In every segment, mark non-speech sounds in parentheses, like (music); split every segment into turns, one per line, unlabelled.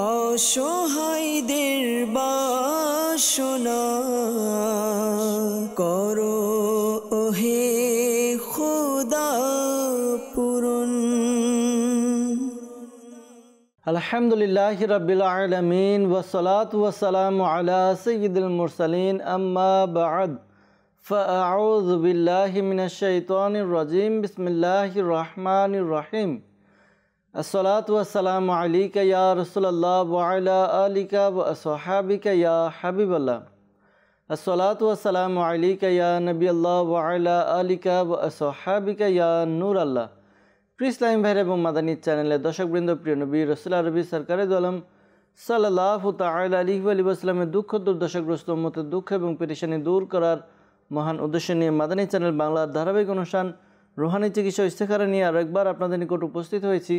অসহায়দের বাসনা করো হে খুদা পুরন আলহামদুলিল্লাহ রবিল আলমিন ওসলাত ওসালাম আলা সঈদুল মুরসালিন আম্মা বাদ فأعوذ بالله من الشيطان الرجيم بسم الله الرحمن الرحيم আসসালাতাম আলিকা ইয়া রসুল্লাহ ওয়াইলা আলিকা সাহাবিকা ইয়া হাবিবাল্লাহ আসসালাতাম আলিকা ইয়া নবী আল্লাহ ওয়াইলা আলিকা সাহাবিকা ইয়া নূর আল্লাহ প্রিসলাম ভাইর এবং মাদানী চ্যানেলে বৃন্দ প্রিয় নবী রসুল্লা রবি সরকারে দলম সাল্লাহ তাল আলী আলী আসলামের দুঃখ দুর্দশাগ্রস্ত মতে দুঃখ এবং পেরেশানি দূর করার মহান উদ্দেশ্য নিয়ে মাদানী চ্যানেল বাংলার ধারাবাহিক অনুষ্ঠান রুহানি চিকিৎসা ইস্তেখারা নিয়ে আরেকবার আপনাদের নিকট উপস্থিত হয়েছি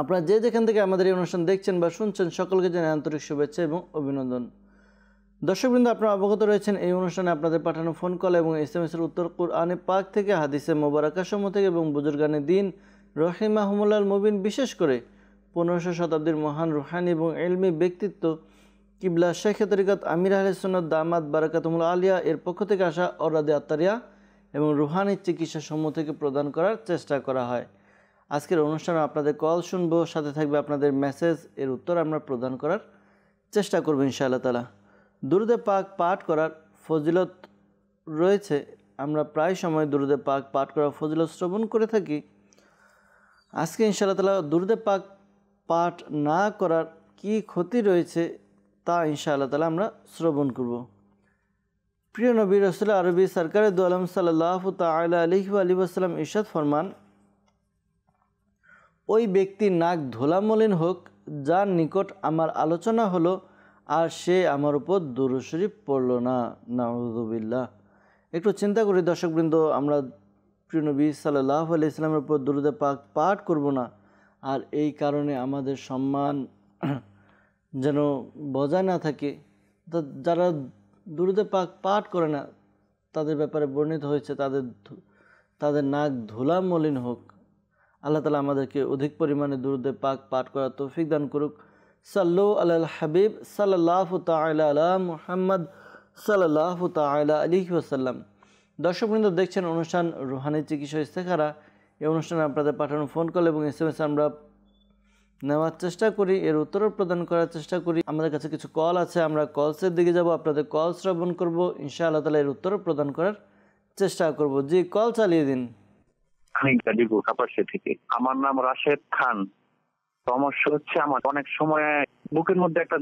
আপনারা যে যেখান থেকে আমাদের এই অনুষ্ঠান দেখছেন বা শুনছেন সকলকে জানাই আন্তরিক শুভেচ্ছা এবং অভিনন্দন দর্শকবৃন্দ আপনারা অবগত রয়েছেন এই অনুষ্ঠানে আপনাদের পাঠানো ফোন কল এবং এস এম এসের উত্তর কোরআনে পাক থেকে হাদিসে মোবারকাসম থেকে এবং বুজুরগানে দিন রহিমা হুমুল্লাল মুবিন বিশেষ করে পনেরোশো শতাব্দীর মহান রুহানি এবং এলমি ব্যক্তিত্ব কিবলা শেখ তরিকাত আমির আহসুন্নত দামাদ বারাকাতমুল আলিয়া এর পক্ষ থেকে আসা অরাদে আত্তারিয়া এবং রুহানির চিকিৎসা সমূহ থেকে প্রদান করার চেষ্টা করা হয় আজকের অনুষ্ঠানে আপনাদের কল শুনবো সাথে থাকবে আপনাদের মেসেজ এর উত্তর আমরা প্রদান করার চেষ্টা করবো ইনশাআল্লাহ তালা দুরুদে পাক পাঠ করার ফজিলত রয়েছে আমরা প্রায় সময় দুরুদে পাক পাঠ করার ফজিলত শ্রবণ করে থাকি আজকে ইনশাআল্লাহ তালা দুরুদে পাক পাঠ না করার কি ক্ষতি রয়েছে তা ইনশাআল্লাহ তালা আমরা শ্রবণ করব প্রিয় নবী রসুল আরবি সরকারের দু আলম সাল্লাহ তাল আলহি আলী আসসালাম ইরশাদ ফরমান ওই ব্যক্তি নাক ধোলামলিন হোক যার নিকট আমার আলোচনা হলো আর সে আমার উপর দুরুশরীফ পড়ল না নাহদুবিল্লাহ একটু চিন্তা করি দর্শকবৃন্দ আমরা প্রিয় নবী সাল্লাহ আলি ইসলামের উপর দুরুদে পাক পাঠ করব না আর এই কারণে আমাদের সম্মান (clears throat) যেন বজায় না থাকে যারা দুরুদে পাক পাঠ করে না তাদের ব্যাপারে বর্ণিত হয়েছে তাদের তাদের নাক ধুলা মলিন হোক আল্লাহ তালা আমাদেরকে অধিক পরিমাণে দুরুদে পাক পাঠ করার তৌফিক দান করুক সাল্লু আল হাবিব সাল্লাহ তালা আলা মুহাম্মদ সাল্লাহ তালা আলহি ওসাল্লাম দর্শক বৃন্দ দেখছেন অনুষ্ঠান রুহানি চিকিৎসা ইস্তেখারা এই অনুষ্ঠানে আপনাদের পাঠানো ফোন কল এবং এস এম এস আমরা নেওয়ার চেষ্টা করি এর উত্তর প্রদান করার চেষ্টা করি আমাদের কাছে কিছু কল আছে আমরা কলসের দিকে যাব আপনাদের কল শ্রবণ করব ইনশা আল্লাহ তালা এর উত্তর প্রদান করার চেষ্টা করব জি কল চালিয়ে দিন খানিকটা ডিপু কাপাসে থেকে আমার নাম রাশেদ খান সমস্যা হচ্ছে আমার অনেক সময় বুকের মধ্যে একটা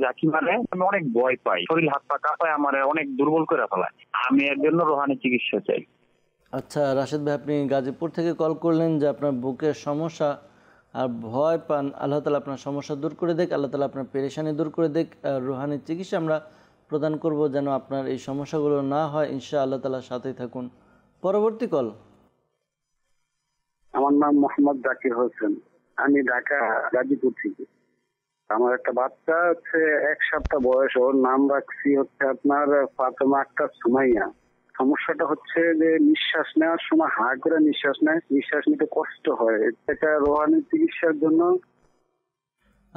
আমি অনেক ভয় পাই শরীর হাত পা কাঁপায় আমার অনেক দুর্বল করে ফেলায় আমি এর জন্য রোহানি চিকিৎসা চাই আচ্ছা রাশেদ ভাই আপনি গাজীপুর থেকে কল করলেন যে আপনার বুকের সমস্যা আর ভয় পান আল্লাহ তালা আপনার সমস্যা দূর করে দেখ আল্লাহ তালা আপনার পেরেশানি দূর করে দেখ রোহানির চিকিৎসা আমরা প্রদান করব যেন আপনার এই সমস্যাগুলো না হয় ইনশা আল্লাহ তালা সাথেই থাকুন পরবর্তী কল আমার নাম মোহাম্মদ জাকির হোসেন আমি ঢাকা হ্যাঁ। গাজীপুর থেকে আমার একটা বাচ্চা হচ্ছে এক সপ্তাহ বয়স ওর নাম রাখছি হচ্ছে আপনার ফাতেমা আক্তার সুমাইয়া সমস্যাটা হচ্ছে যে নিঃশ্বাস নেওয়ার সময় হা করে নিঃশ্বাস নেয় নিঃশ্বাস নিতে কষ্ট হয় এটা রোহানি চিকিৎসার জন্য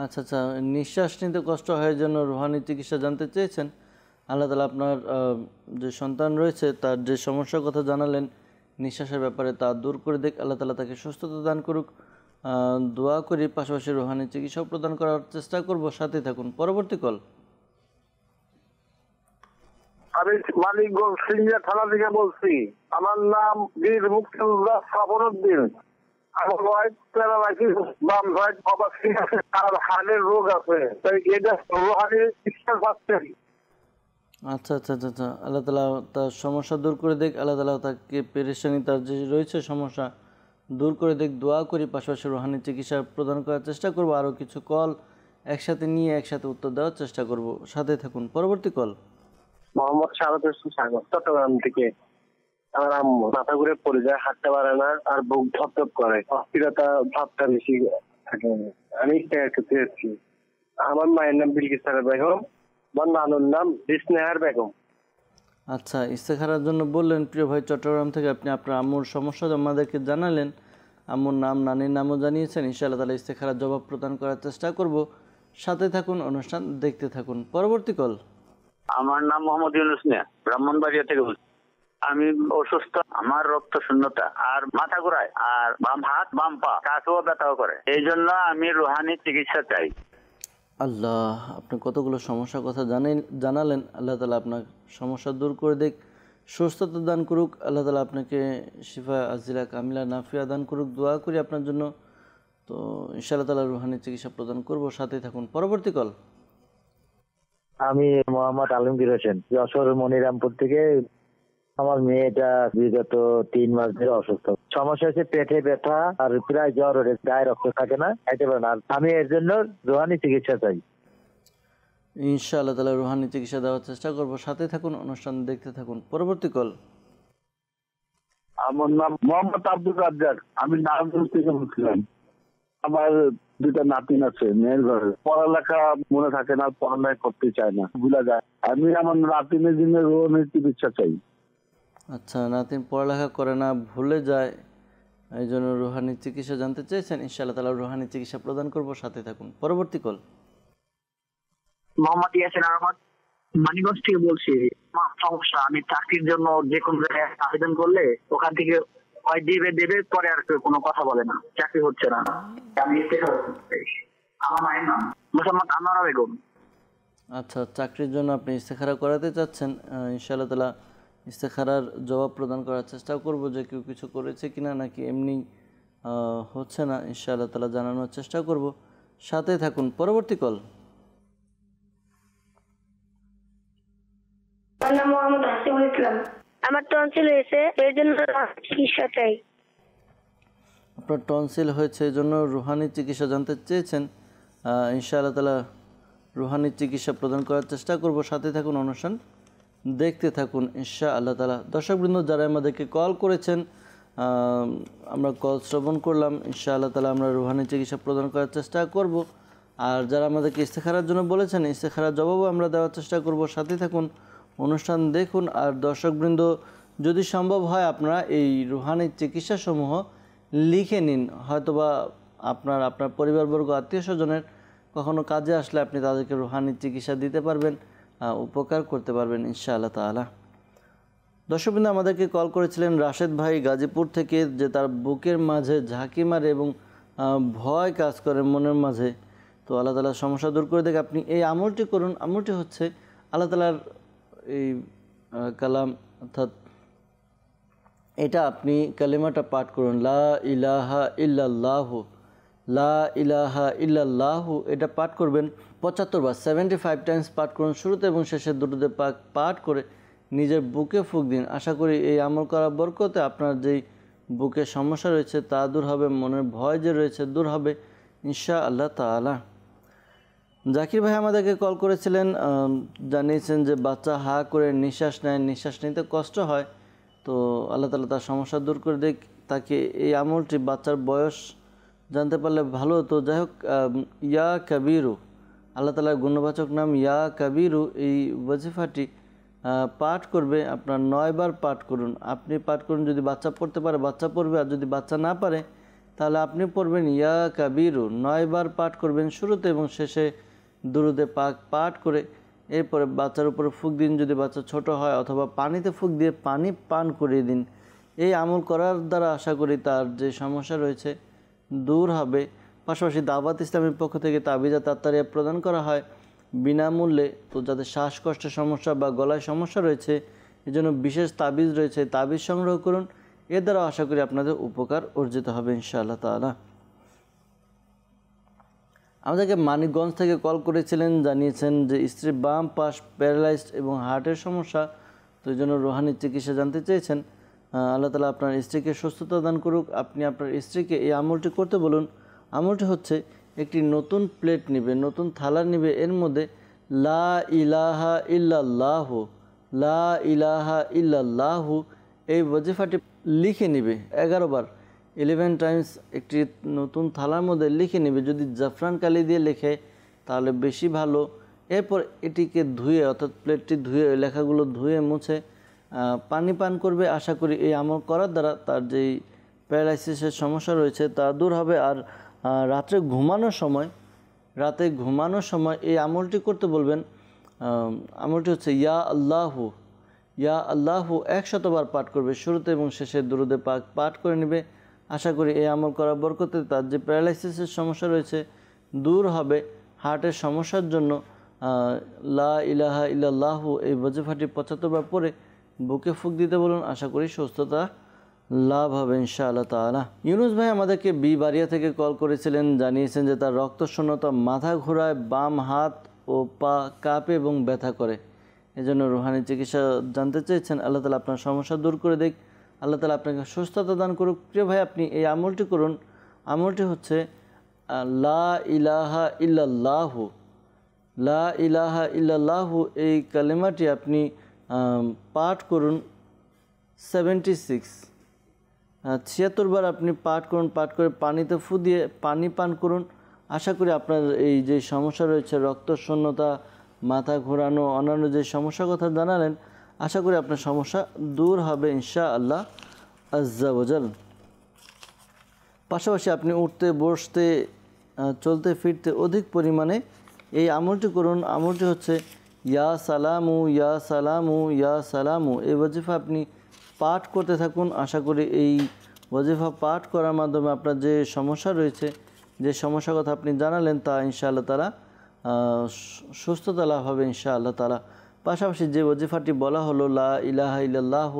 আচ্ছা আচ্ছা নিঃশ্বাস নিতে কষ্ট হয় জন্য রোহানি চিকিৎসা জানতে চেয়েছেন আল্লাহ তালা আপনার যে সন্তান রয়েছে তার যে সমস্যার কথা জানালেন নিঃশ্বাসের ব্যাপারে তা দূর করে দেখ আল্লাহ তালা তাকে সুস্থতা দান করুক দোয়া করি পাশাপাশি রোহানি চিকিৎসাও প্রদান করার চেষ্টা করব সাথে থাকুন পরবর্তী কল আমি মানিকগঞ্জ থানা থেকে বলছি আমার নাম বীর মুক্তিযোদ্ধা সাফরুদ্দিন আমার ওয়াইফ বাম বাবা সিং আছে তার হাড়ের রোগ আছে তাই এটা রোহানি চিকিৎসা পাচ্ছেন আচ্ছা, আচ্ছা আচ্ছা আচ্ছা আল্লাহ তালা তার সমস্যা দূর করে দেখ আল্লাহ তালা তাকে পেরেশানি তার যে রয়েছে সমস্যা দূর করে দেখ দোয়া করি পাশাপাশি রোহানি চিকিৎসা প্রদান করার চেষ্টা করব আরও কিছু কল একসাথে নিয়ে একসাথে উত্তর দেওয়ার চেষ্টা করব সাথে থাকুন পরবর্তী কল মোহাম্মদ চট্টগ্রাম থেকে আমার আম্মু মাথা ঘুরে পড়ে যায় হাঁটতে পারে না আর বুক ধপধপ করে অস্থিরতা ভাবটা বেশি থাকে আমি আমার মায়ের নাম বিলকিস সারা আমার নাম বেগম আচ্ছা ইস্তেখারার জন্য বললেন প্রিয় ভাই চট্টগ্রাম থেকে আপনি আপনার আম্মুর সমস্যা আমাদেরকে জানালেন আম্মুর নাম নানির নামও জানিয়েছেন ইনশাআল্লাহ তালা ইস্তেখারার জবাব প্রদান করার চেষ্টা করব সাথে থাকুন অনুষ্ঠান দেখতে থাকুন পরবর্তী কল আমার নাম মোহাম্মদ ইউনুস ব্রাহ্মণবাড়িয়া থেকে বলছি আমি অসুস্থ আমার রক্ত শূন্যতা আর মাথা ঘোরায় আর বাম হাত বাম পা ব্যথাও করে এই জন্য আমি রুহানি চিকিৎসা চাই আল্লাহ আপনি কতগুলো সমস্যার কথা জানেন জানালেন আল্লাহ তালা আপনার সমস্যা দূর করে দিক সুস্থতা দান করুক আল্লাহ তালা আপনাকে শিফা আজিলা কামিলা নাফিয়া দান করুক দোয়া করি আপনার জন্য তো ইনশাআল্লাহ তালা রুহানি চিকিৎসা প্রদান করব সাথে থাকুন পরবর্তী কল আমি মোহাম্মদ আলমগীর হোসেন যশোর মনিরামপুর থেকে আমার মেয়েটা বিগত তিন মাস ধরে অসুস্থ সমস্যা হচ্ছে পেটে ব্যথা আর প্রায় জ্বর ওঠে গায়ে রক্ত থাকে না পারে না আমি এর জন্য রোহানি চিকিৎসা চাই ইনশাআল্লাহ চিকিৎসা দেওয়ার চেষ্টা করব সাথে থাকুন অনুষ্ঠান দেখতে থাকুন পরবর্তী কল আমার নাম মোহাম্মদ আব্দুল রাজ্জাক আমি নারায়ণগঞ্জ থেকে বলছিলাম আমার দুটা নাতিন আছে মেয়ের ঘরে পড়ালেখা মনে থাকে না পড়ালেখা করতে চায় না ভুলা যায় আমি আমার নাতিনের জন্য রোহানির চিকিৎসা চাই আচ্ছা নাতিন পড়ালেখা করে না ভুলে যায় এই জন্য রুহানি চিকিৎসা জানতে চেয়েছেন ইনশাআল্লাহ তালা রুহানি চিকিৎসা প্রদান করব সাথে থাকুন পরবর্তী কল মোহাম্মদ ইয়াসিন আহমদ মানিগঞ্জ থেকে বলছি সমস্যা আমি চাকরির জন্য যে কোনো জায়গায় আবেদন করলে ওখান থেকে হয় দেবে দেবে পরে আর কেউ কোনো কথা বলে না চাকরি হচ্ছে না আমি আমার মায়ের নাম মোসাম্মদ আনোয়ারা বেগম আচ্ছা চাকরির জন্য আপনি ইস্তেখারা করাতে চাচ্ছেন ইনশাআল্লাহ তালা ইস্তেখারার জবাব প্রদান করার চেষ্টা করব যে কেউ কিছু করেছে কিনা নাকি এমনি হচ্ছে না ইনশাআল্লাহ তালা জানানোর চেষ্টা করব সাথে থাকুন পরবর্তী কল আমার টনসিল হয়েছে এর জন্য চিকিৎসা চাই আপনার টনসিল হয়েছে এই জন্য রুহানি চিকিৎসা জানতে চেয়েছেন ইনশাআল্লাহ তালা রুহানি চিকিৎসা প্রদান করার চেষ্টা করব সাথে থাকুন অনুষ্ঠান দেখতে থাকুন ইনশা আল্লাহ তালা দর্শকবৃন্দ যারা আমাদেরকে কল করেছেন আমরা কল শ্রবণ করলাম ইনশা আল্লাহ তালা আমরা রুহানি চিকিৎসা প্রদান করার চেষ্টা করব আর যারা আমাদেরকে ইস্তেখারার জন্য বলেছেন ইস্তেখারার জবাবও আমরা দেওয়ার চেষ্টা করব সাথে থাকুন অনুষ্ঠান দেখুন আর দর্শকবৃন্দ যদি সম্ভব হয় আপনারা এই রুহানি চিকিৎসাসমূহ লিখে নিন হয়তোবা আপনার আপনার পরিবারবর্গ আত্মীয় স্বজনের কখনো কাজে আসলে আপনি তাদেরকে রুহানি চিকিৎসা দিতে পারবেন উপকার করতে পারবেন ইনশা আল্লাহ তালা দর্শকবৃন্দ আমাদেরকে কল করেছিলেন রাশেদ ভাই গাজীপুর থেকে যে তার বুকের মাঝে ঝাঁকি মারে এবং ভয় কাজ করে মনের মাঝে তো আল্লাহ তালা সমস্যা দূর করে দেখে আপনি এই আমলটি করুন আমলটি হচ্ছে আল্লাহ তালার এই কালাম অর্থাৎ এটা আপনি কালেমাটা পাঠ করুন লা ইলাহা ইল্লাহ লা ইলাহা ইল্লাহ এটা পাঠ করবেন পঁচাত্তর বার সেভেন্টি ফাইভ টাইমস পাঠ করুন শুরুতে এবং শেষে দুটোতে পাক পাঠ করে নিজের বুকে ফুক দিন আশা করি এই আমল করা বরকতে আপনার যেই বুকে সমস্যা রয়েছে তা দূর হবে মনের ভয় যে রয়েছে দূর হবে ইনশা আল্লাহ তালা জাকির ভাই আমাদেরকে কল করেছিলেন জানিয়েছেন যে বাচ্চা হা করে নিঃশ্বাস নেয় নিঃশ্বাস নিতে কষ্ট হয় তো আল্লাহ তালা তার সমস্যা দূর করে দেখ তাকে এই আমলটি বাচ্চার বয়স জানতে পারলে ভালো তো যাই হোক ইয়া কাবিরু আল্লাহ তালার গুণবাচক নাম ইয়া কাবিরু এই ওয়াজিফাটি পাঠ করবে আপনার নয়বার পাঠ করুন আপনি পাঠ করুন যদি বাচ্চা পড়তে পারে বাচ্চা পড়বে আর যদি বাচ্চা না পারে তাহলে আপনি পড়বেন ইয়া কাবিরু নয়বার পাঠ করবেন শুরুতে এবং শেষে দুরুদে পাক পাঠ করে এরপরে বাচ্চার উপরে ফুক দিন যদি বাচ্চা ছোট হয় অথবা পানিতে ফুক দিয়ে পানি পান করিয়ে দিন এই আমল করার দ্বারা আশা করি তার যে সমস্যা রয়েছে দূর হবে পাশাপাশি দাওয়াত ইসলামের পক্ষ থেকে তাবিজা তাত্তারিয়া প্রদান করা হয় বিনামূল্যে তো যাদের শ্বাসকষ্টের সমস্যা বা গলায় সমস্যা রয়েছে এজন্য বিশেষ তাবিজ রয়েছে তাবিজ সংগ্রহ করুন এর দ্বারা আশা করি আপনাদের উপকার অর্জিত হবে ইনশাআল্লাহ তালা আমাদেরকে মানিকগঞ্জ থেকে কল করেছিলেন জানিয়েছেন যে স্ত্রী বাম পাশ প্যারালাইজড এবং হার্টের সমস্যা তো এই জন্য রোহানি চিকিৎসা জানতে চেয়েছেন আল্লাহ তালা আপনার স্ত্রীকে সুস্থতা দান করুক আপনি আপনার স্ত্রীকে এই আমলটি করতে বলুন আমলটি হচ্ছে একটি নতুন প্লেট নিবে নতুন থালা নিবে এর মধ্যে লা ইলাহা ইল্লাহ লা ইলাহা ইল্লাহ এই বজিফাটি লিখে নিবে এগারো বার ইলেভেন টাইমস একটি নতুন থালার মধ্যে লিখে নিবে যদি জাফরান কালি দিয়ে লেখে তাহলে বেশি ভালো এরপর এটিকে ধুয়ে অর্থাৎ প্লেটটি ধুয়ে ওই লেখাগুলো ধুয়ে মুছে পানি পান করবে আশা করি এই আমল করার দ্বারা তার যেই প্যারালাইসিসের সমস্যা রয়েছে তা দূর হবে আর রাত্রে ঘুমানোর সময় রাতে ঘুমানোর সময় এই আমলটি করতে বলবেন আমলটি হচ্ছে ইয়া আল্লাহু ইয়া আল্লাহু একশতবার পাঠ করবে শুরুতে এবং শেষে দুরুদে পাক পাঠ করে নেবে আশা করি এই আমল করা বরকতে তার যে প্যারালাইসিসের সমস্যা রয়েছে দূর হবে হার্টের সমস্যার জন্য লা ইলাহা ইল্লাল্লাহু এই বজেফাটি পঁচাত্তরবার পরে বুকে ফুক দিতে বলুন আশা করি সুস্থতা লাভ হবে ইনশা আল্লাহ তালা ইউনুস ভাই আমাদেরকে বি বাড়িয়া থেকে কল করেছিলেন জানিয়েছেন যে তার শূন্যতা মাথা ঘোরায় বাম হাত ও পা কাঁপে এবং ব্যথা করে এজন্য রুহানি চিকিৎসা জানতে চেয়েছেন আল্লাহ তালা আপনার সমস্যা দূর করে দেখ আল্লাহ তালা আপনাকে সুস্থতা দান করুক প্রিয় ভাই আপনি এই আমলটি করুন আমলটি হচ্ছে লা ইলাহা ইল্লাহু লা ইলাহা ইল্লাহু এই কালেমাটি আপনি পাঠ করুন সেভেন্টি সিক্স ছিয়াত্তর বার আপনি পাঠ করুন পাঠ করে পানিতে ফু দিয়ে পানি পান করুন আশা করি আপনার এই যে সমস্যা রয়েছে রক্ত শূন্যতা মাথা ঘোরানো অন্যান্য যে সমস্যার কথা জানালেন আশা করি আপনার সমস্যা দূর হবে ইনশা আল্লাহ আজ্জাবজাল পাশাপাশি আপনি উঠতে বসতে চলতে ফিরতে অধিক পরিমাণে এই আমলটি করুন আমলটি হচ্ছে ইয়া সালামু ইয়া সালামু ইয়া সালামু এই বজিফা আপনি পাঠ করতে থাকুন আশা করি এই ওয়াজিফা পাঠ করার মাধ্যমে আপনার যে সমস্যা রয়েছে যে সমস্যা কথা আপনি জানালেন তা ইনশাআল্লাহ তারা সুস্থতা লাভ হবে ইনশাআল্লাহ তারা পাশাপাশি যে ওজিফাটি বলা হলো লা ইলাহা ইল্লাহ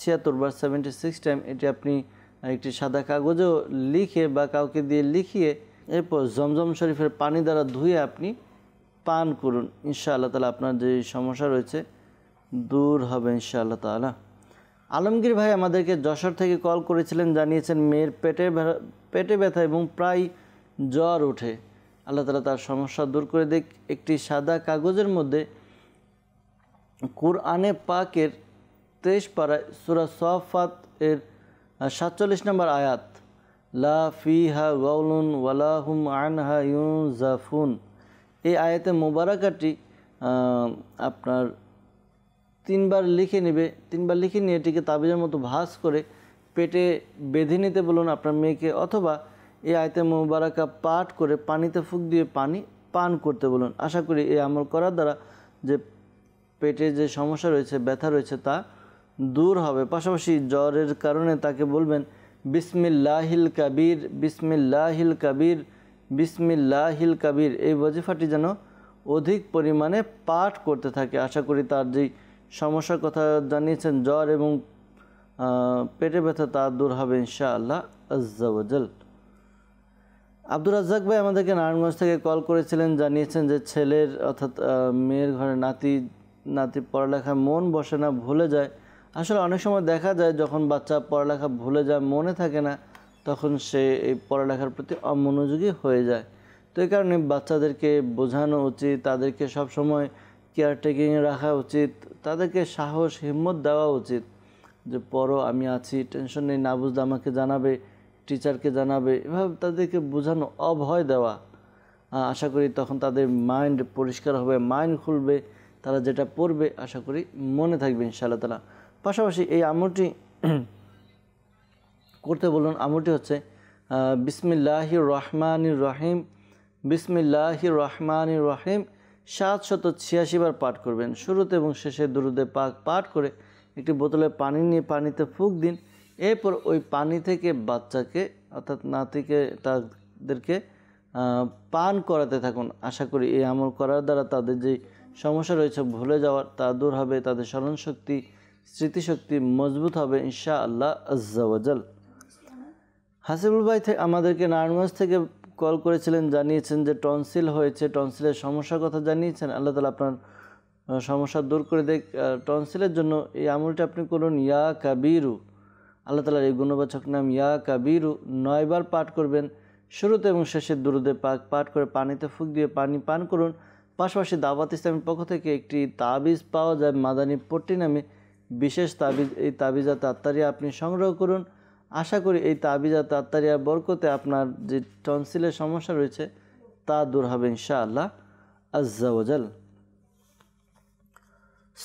ছিয়াত্তর বার সেভেন্টি সিক্স টাইম এটি আপনি একটি সাদা কাগজেও লিখে বা কাউকে দিয়ে লিখিয়ে এরপর জমজম শরীফের পানি দ্বারা ধুয়ে আপনি পান করুন ইনশাআল্লাহ তালা আপনার যে সমস্যা রয়েছে দূর হবে ইনশাআল্লাহ তালা আলমগীর ভাই আমাদেরকে যশোর থেকে কল করেছিলেন জানিয়েছেন মেয়ের পেটে পেটে ব্যথা এবং প্রায় জ্বর ওঠে আল্লাহ তালা তার সমস্যা দূর করে দেখ একটি সাদা কাগজের মধ্যে কুরআনে পাকের তেইশ পাড়ায় সুরা সফাত এর সাতচল্লিশ নম্বর আয়াত লা ফিহা গৌলুন ওয়ালাহুম আনহা ইউন জাফুন এই আয়াতে মোবারাকাটি আপনার তিনবার লিখে নেবে তিনবার লিখে নিয়ে এটিকে তাবিজের মতো ভাস করে পেটে বেঁধে নিতে বলুন আপনার মেয়েকে অথবা এই আয়তে মোবারাকা পাঠ করে পানিতে ফুক দিয়ে পানি পান করতে বলুন আশা করি এই আমল করার দ্বারা যে পেটে যে সমস্যা রয়েছে ব্যথা রয়েছে তা দূর হবে পাশাপাশি জ্বরের কারণে তাকে বলবেন বিসমিল্লাহিল কাবির বিসমিল্লাহিল কাবির বিসমিল্লাহিল কাবির এই বজিফাটি যেন অধিক পরিমাণে পাঠ করতে থাকে আশা করি তার যেই সমস্যার কথা জানিয়েছেন জ্বর এবং পেটে ব্যথা তা দূর হবে ইনশা আল্লাহ আজ্জাওয়াজাল আব্দুর রাজ্জাক ভাই আমাদেরকে নারায়ণগঞ্জ থেকে কল করেছিলেন জানিয়েছেন যে ছেলের অর্থাৎ মেয়ের ঘরে নাতি নাতি পড়ালেখায় মন বসে না ভুলে যায় আসলে অনেক সময় দেখা যায় যখন বাচ্চা পড়ালেখা ভুলে যায় মনে থাকে না তখন সে এই পড়ালেখার প্রতি অমনোযোগী হয়ে যায় তো এই কারণে বাচ্চাদেরকে বোঝানো উচিত তাদেরকে সবসময় সময় কেয়ারটেকিং রাখা উচিত তাদেরকে সাহস হিম্মত দেওয়া উচিত যে পরও আমি আছি টেনশন নেই না বুঝতে আমাকে জানাবে টিচারকে জানাবে এভাবে তাদেরকে বোঝানো অভয় দেওয়া আশা করি তখন তাদের মাইন্ড পরিষ্কার হবে মাইন্ড খুলবে তারা যেটা পড়বে আশা করি মনে থাকবে ইনশাআল্লাহ তালা পাশাপাশি এই আমলটি (clears throat) করতে বলুন আমলটি হচ্ছে বিসমিল্লাহ রহমান রাহিম বিসমিল্লাহ রহমান রাহিম সাতশত ছিয়াশি বার পাঠ করবেন শুরুতে এবং শেষে দুরুদে পাক পাঠ করে একটি বোতলে পানি নিয়ে পানিতে ফুক দিন এরপর ওই পানি থেকে বাচ্চাকে অর্থাৎ নাতিকে তাদেরকে পান করাতে থাকুন আশা করি এই আমল করার দ্বারা তাদের যে সমস্যা রয়েছে ভুলে যাওয়ার তা দূর হবে তাদের স্মরণশক্তি স্মৃতিশক্তি মজবুত হবে ইনশা আল্লাহ আজ্জাওয়াজাল হাসিবুল ভাই আমাদেরকে নারায়ণগঞ্জ থেকে কল করেছিলেন জানিয়েছেন যে টনসিল হয়েছে টনসিলের সমস্যার কথা জানিয়েছেন আল্লাহ তালা আপনার সমস্যা দূর করে দেখ টনসিলের জন্য এই আমলটি আপনি করুন ইয়া কাবিরু আল্লাহ তালার এই গুণবাচক নাম ইয়া কাবিরু নয়বার পাঠ করবেন শুরুতে এবং শেষে দূরদে পাক পাঠ করে পানিতে ফুক দিয়ে পানি পান করুন পাশাপাশি দাওয়াত ইসলামের পক্ষ থেকে একটি তাবিজ পাওয়া যায় মাদানী পট্টি নামে বিশেষ তাবিজ এই তাবিজাতে আত্মারিয়া আপনি সংগ্রহ করুন আশা করি এই তাবিজা তাত্তারিয়া বরকতে আপনার যে টনসিলের সমস্যা রয়েছে তা দূর হবে আল্লাহ আজ্জাওজাল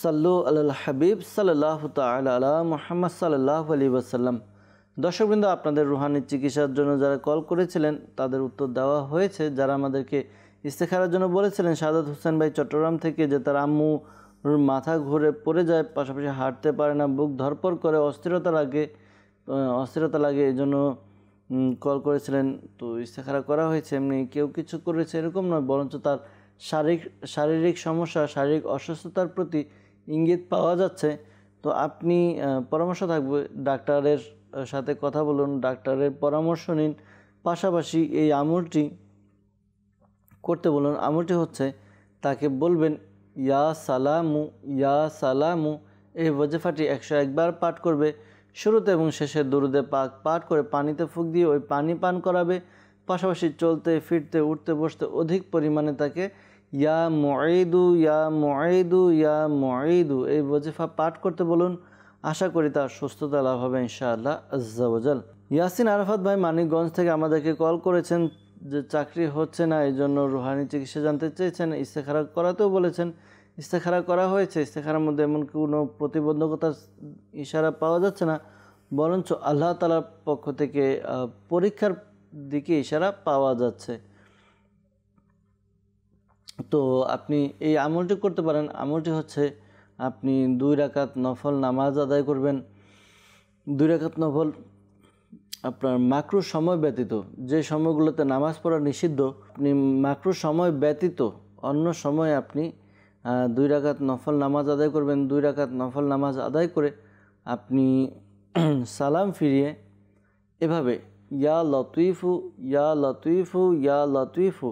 সাল্লু আল হাবিব সাল্লাহ আল্লাহ মোহাম্মদ সাল্লাহ আলী ওয়াসাল্লাম দর্শকবৃন্দ আপনাদের রুহানি চিকিৎসার জন্য যারা কল করেছিলেন তাদের উত্তর দেওয়া হয়েছে যারা আমাদেরকে ইস্তেখারার জন্য বলেছিলেন সাদাত হোসেন ভাই চট্টগ্রাম থেকে যে তার আম্মু মাথা ঘুরে পড়ে যায় পাশাপাশি হাঁটতে পারে না বুক ধরপর করে অস্থিরতার আগে অস্থিরতা লাগে এই জন্য কল করেছিলেন তো ইস্তেখারা করা হয়েছে এমনি কেউ কিছু করেছে এরকম নয় বরঞ্চ তার শারীরিক শারীরিক সমস্যা শারীরিক অসুস্থতার প্রতি ইঙ্গিত পাওয়া যাচ্ছে তো আপনি পরামর্শ থাকবে ডাক্তারের সাথে কথা বলুন ডাক্তারের পরামর্শ নিন পাশাপাশি এই আমলটি করতে বলুন আমলটি হচ্ছে তাকে বলবেন ইয়া সালামু ইয়া সালামু এই বজেফাটি একশো একবার পাঠ করবে শুরুতে এবং শেষে দুরুদে পাক পাঠ করে পানিতে ফুক দিয়ে ওই পানি পান করাবে পাশাপাশি চলতে ফিরতে উঠতে বসতে অধিক পরিমাণে তাকে ইয়া মঈদু ইয়া মঈদু ইয়া মঈদু এই বজিফা পাঠ করতে বলুন আশা করি তার সুস্থতা লাভ হবে ইনশাআল্লাহ আজ্জাবজাল ইয়াসিন আরাফাত ভাই মানিকগঞ্জ থেকে আমাদেরকে কল করেছেন যে চাকরি হচ্ছে না এই জন্য রুহানি চিকিৎসা জানতে চেয়েছেন ইস্তেখারা করাতেও বলেছেন ইস্তেখারা করা হয়েছে ইস্তেখারার মধ্যে এমন কোনো প্রতিবন্ধকতার ইশারা পাওয়া যাচ্ছে না বরঞ্চ আল্লাহ তালার পক্ষ থেকে পরীক্ষার দিকে ইশারা পাওয়া যাচ্ছে তো আপনি এই আমলটি করতে পারেন আমলটি হচ্ছে আপনি দুই রাকাত নফল নামাজ আদায় করবেন দুই রাকাত নফল আপনার মাকরু সময় ব্যতীত যে সময়গুলোতে নামাজ পড়া নিষিদ্ধ আপনি মাকরু সময় ব্যতীত অন্য সময় আপনি দুই রাকাত নফল নামাজ আদায় করবেন দুই রাকাত নফল নামাজ আদায় করে আপনি (clears throat) সালাম ফিরিয়ে এভাবে ইয়া লতুইফু ইয়া লতুইফু ইয়া লতুইফু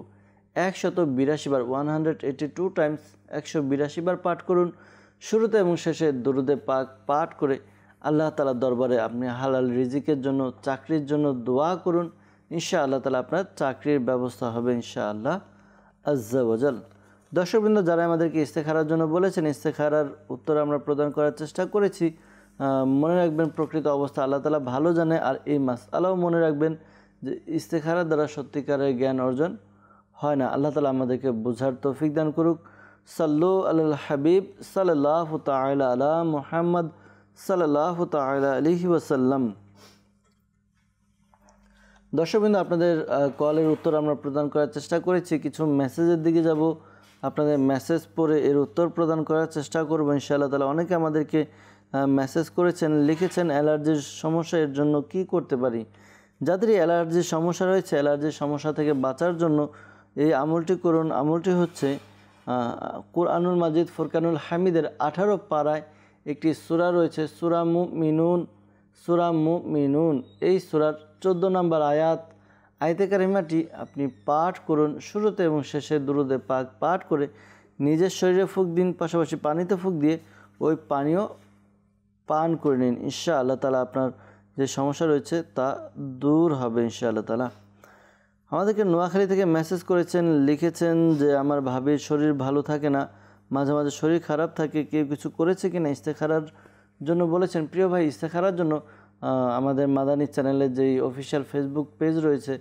একশত বিরাশিবার one hundred eighty two times একশো বিরাশিবার পাঠ করুন শুরুতে এবং শেষে দরুদে পাক পাঠ করে আল্লাহ তালার দরবারে আপনি হালাল রিজিকের জন্য চাকরির জন্য দোয়া করুন ইনশা আল্লাহ তালা আপনার চাকরির ব্যবস্থা হবে ইনশা আল্লাহ আজ্জাওয়াজাল দর্শকবৃন্দ যারা আমাদেরকে ইস্তেখারার জন্য বলেছেন ইস্তেখারার উত্তর আমরা প্রদান করার চেষ্টা করেছি মনে রাখবেন প্রকৃত অবস্থা আল্লাহ তালা ভালো জানে আর এই মাস আল্লাহও মনে রাখবেন যে ইস্তেখারার দ্বারা সত্যিকারের জ্ঞান অর্জন হয় না আল্লাহ তালা আমাদেরকে বোঝার তৌফিক দান করুক সাল্লু আল হাবিব সাল্লাহ তালা আলা মুহাম্মদ সাল্লাহ তালা আলহি ওসাল্লাম দর্শকবৃন্দ আপনাদের কলের উত্তর আমরা প্রদান করার চেষ্টা করেছি কিছু মেসেজের দিকে যাব আপনাদের মেসেজ পড়ে এর উত্তর প্রদান করার চেষ্টা করব ইনশাআল্লাহ তালা অনেকে আমাদেরকে মেসেজ করেছেন লিখেছেন অ্যালার্জির সমস্যা এর জন্য কি করতে পারি যাদের অ্যালার্জির সমস্যা রয়েছে অ্যালার্জির সমস্যা থেকে বাঁচার জন্য এই আমলটি করুন আমলটি হচ্ছে কোরআনুল মাজিদ ফুরকানুল হামিদের আঠারো পাড়ায় একটি সুরা রয়েছে সুরা মু মিনুন সুরা মু মিনুন এই সুরার চোদ্দো নম্বর আয়াত আয়তে কারিমাটি আপনি পাঠ করুন শুরুতে এবং শেষে দূরদে পাক পাঠ করে নিজের শরীরে ফুক দিন পাশাপাশি পানিতে ফুক দিয়ে ওই পানীয় পান করে নিন ঈশ্বা আল্লাহ তালা আপনার যে সমস্যা রয়েছে তা দূর হবে ইনশা আল্লাহ তালা আমাদেরকে নোয়াখালী থেকে মেসেজ করেছেন লিখেছেন যে আমার ভাবির শরীর ভালো থাকে না মাঝে মাঝে শরীর খারাপ থাকে কেউ কিছু করেছে কি না ইস্তেখারার জন্য বলেছেন প্রিয় ভাই ইস্তেখারার জন্য আমাদের মাদানি চ্যানেলের যেই অফিসিয়াল ফেসবুক পেজ রয়েছে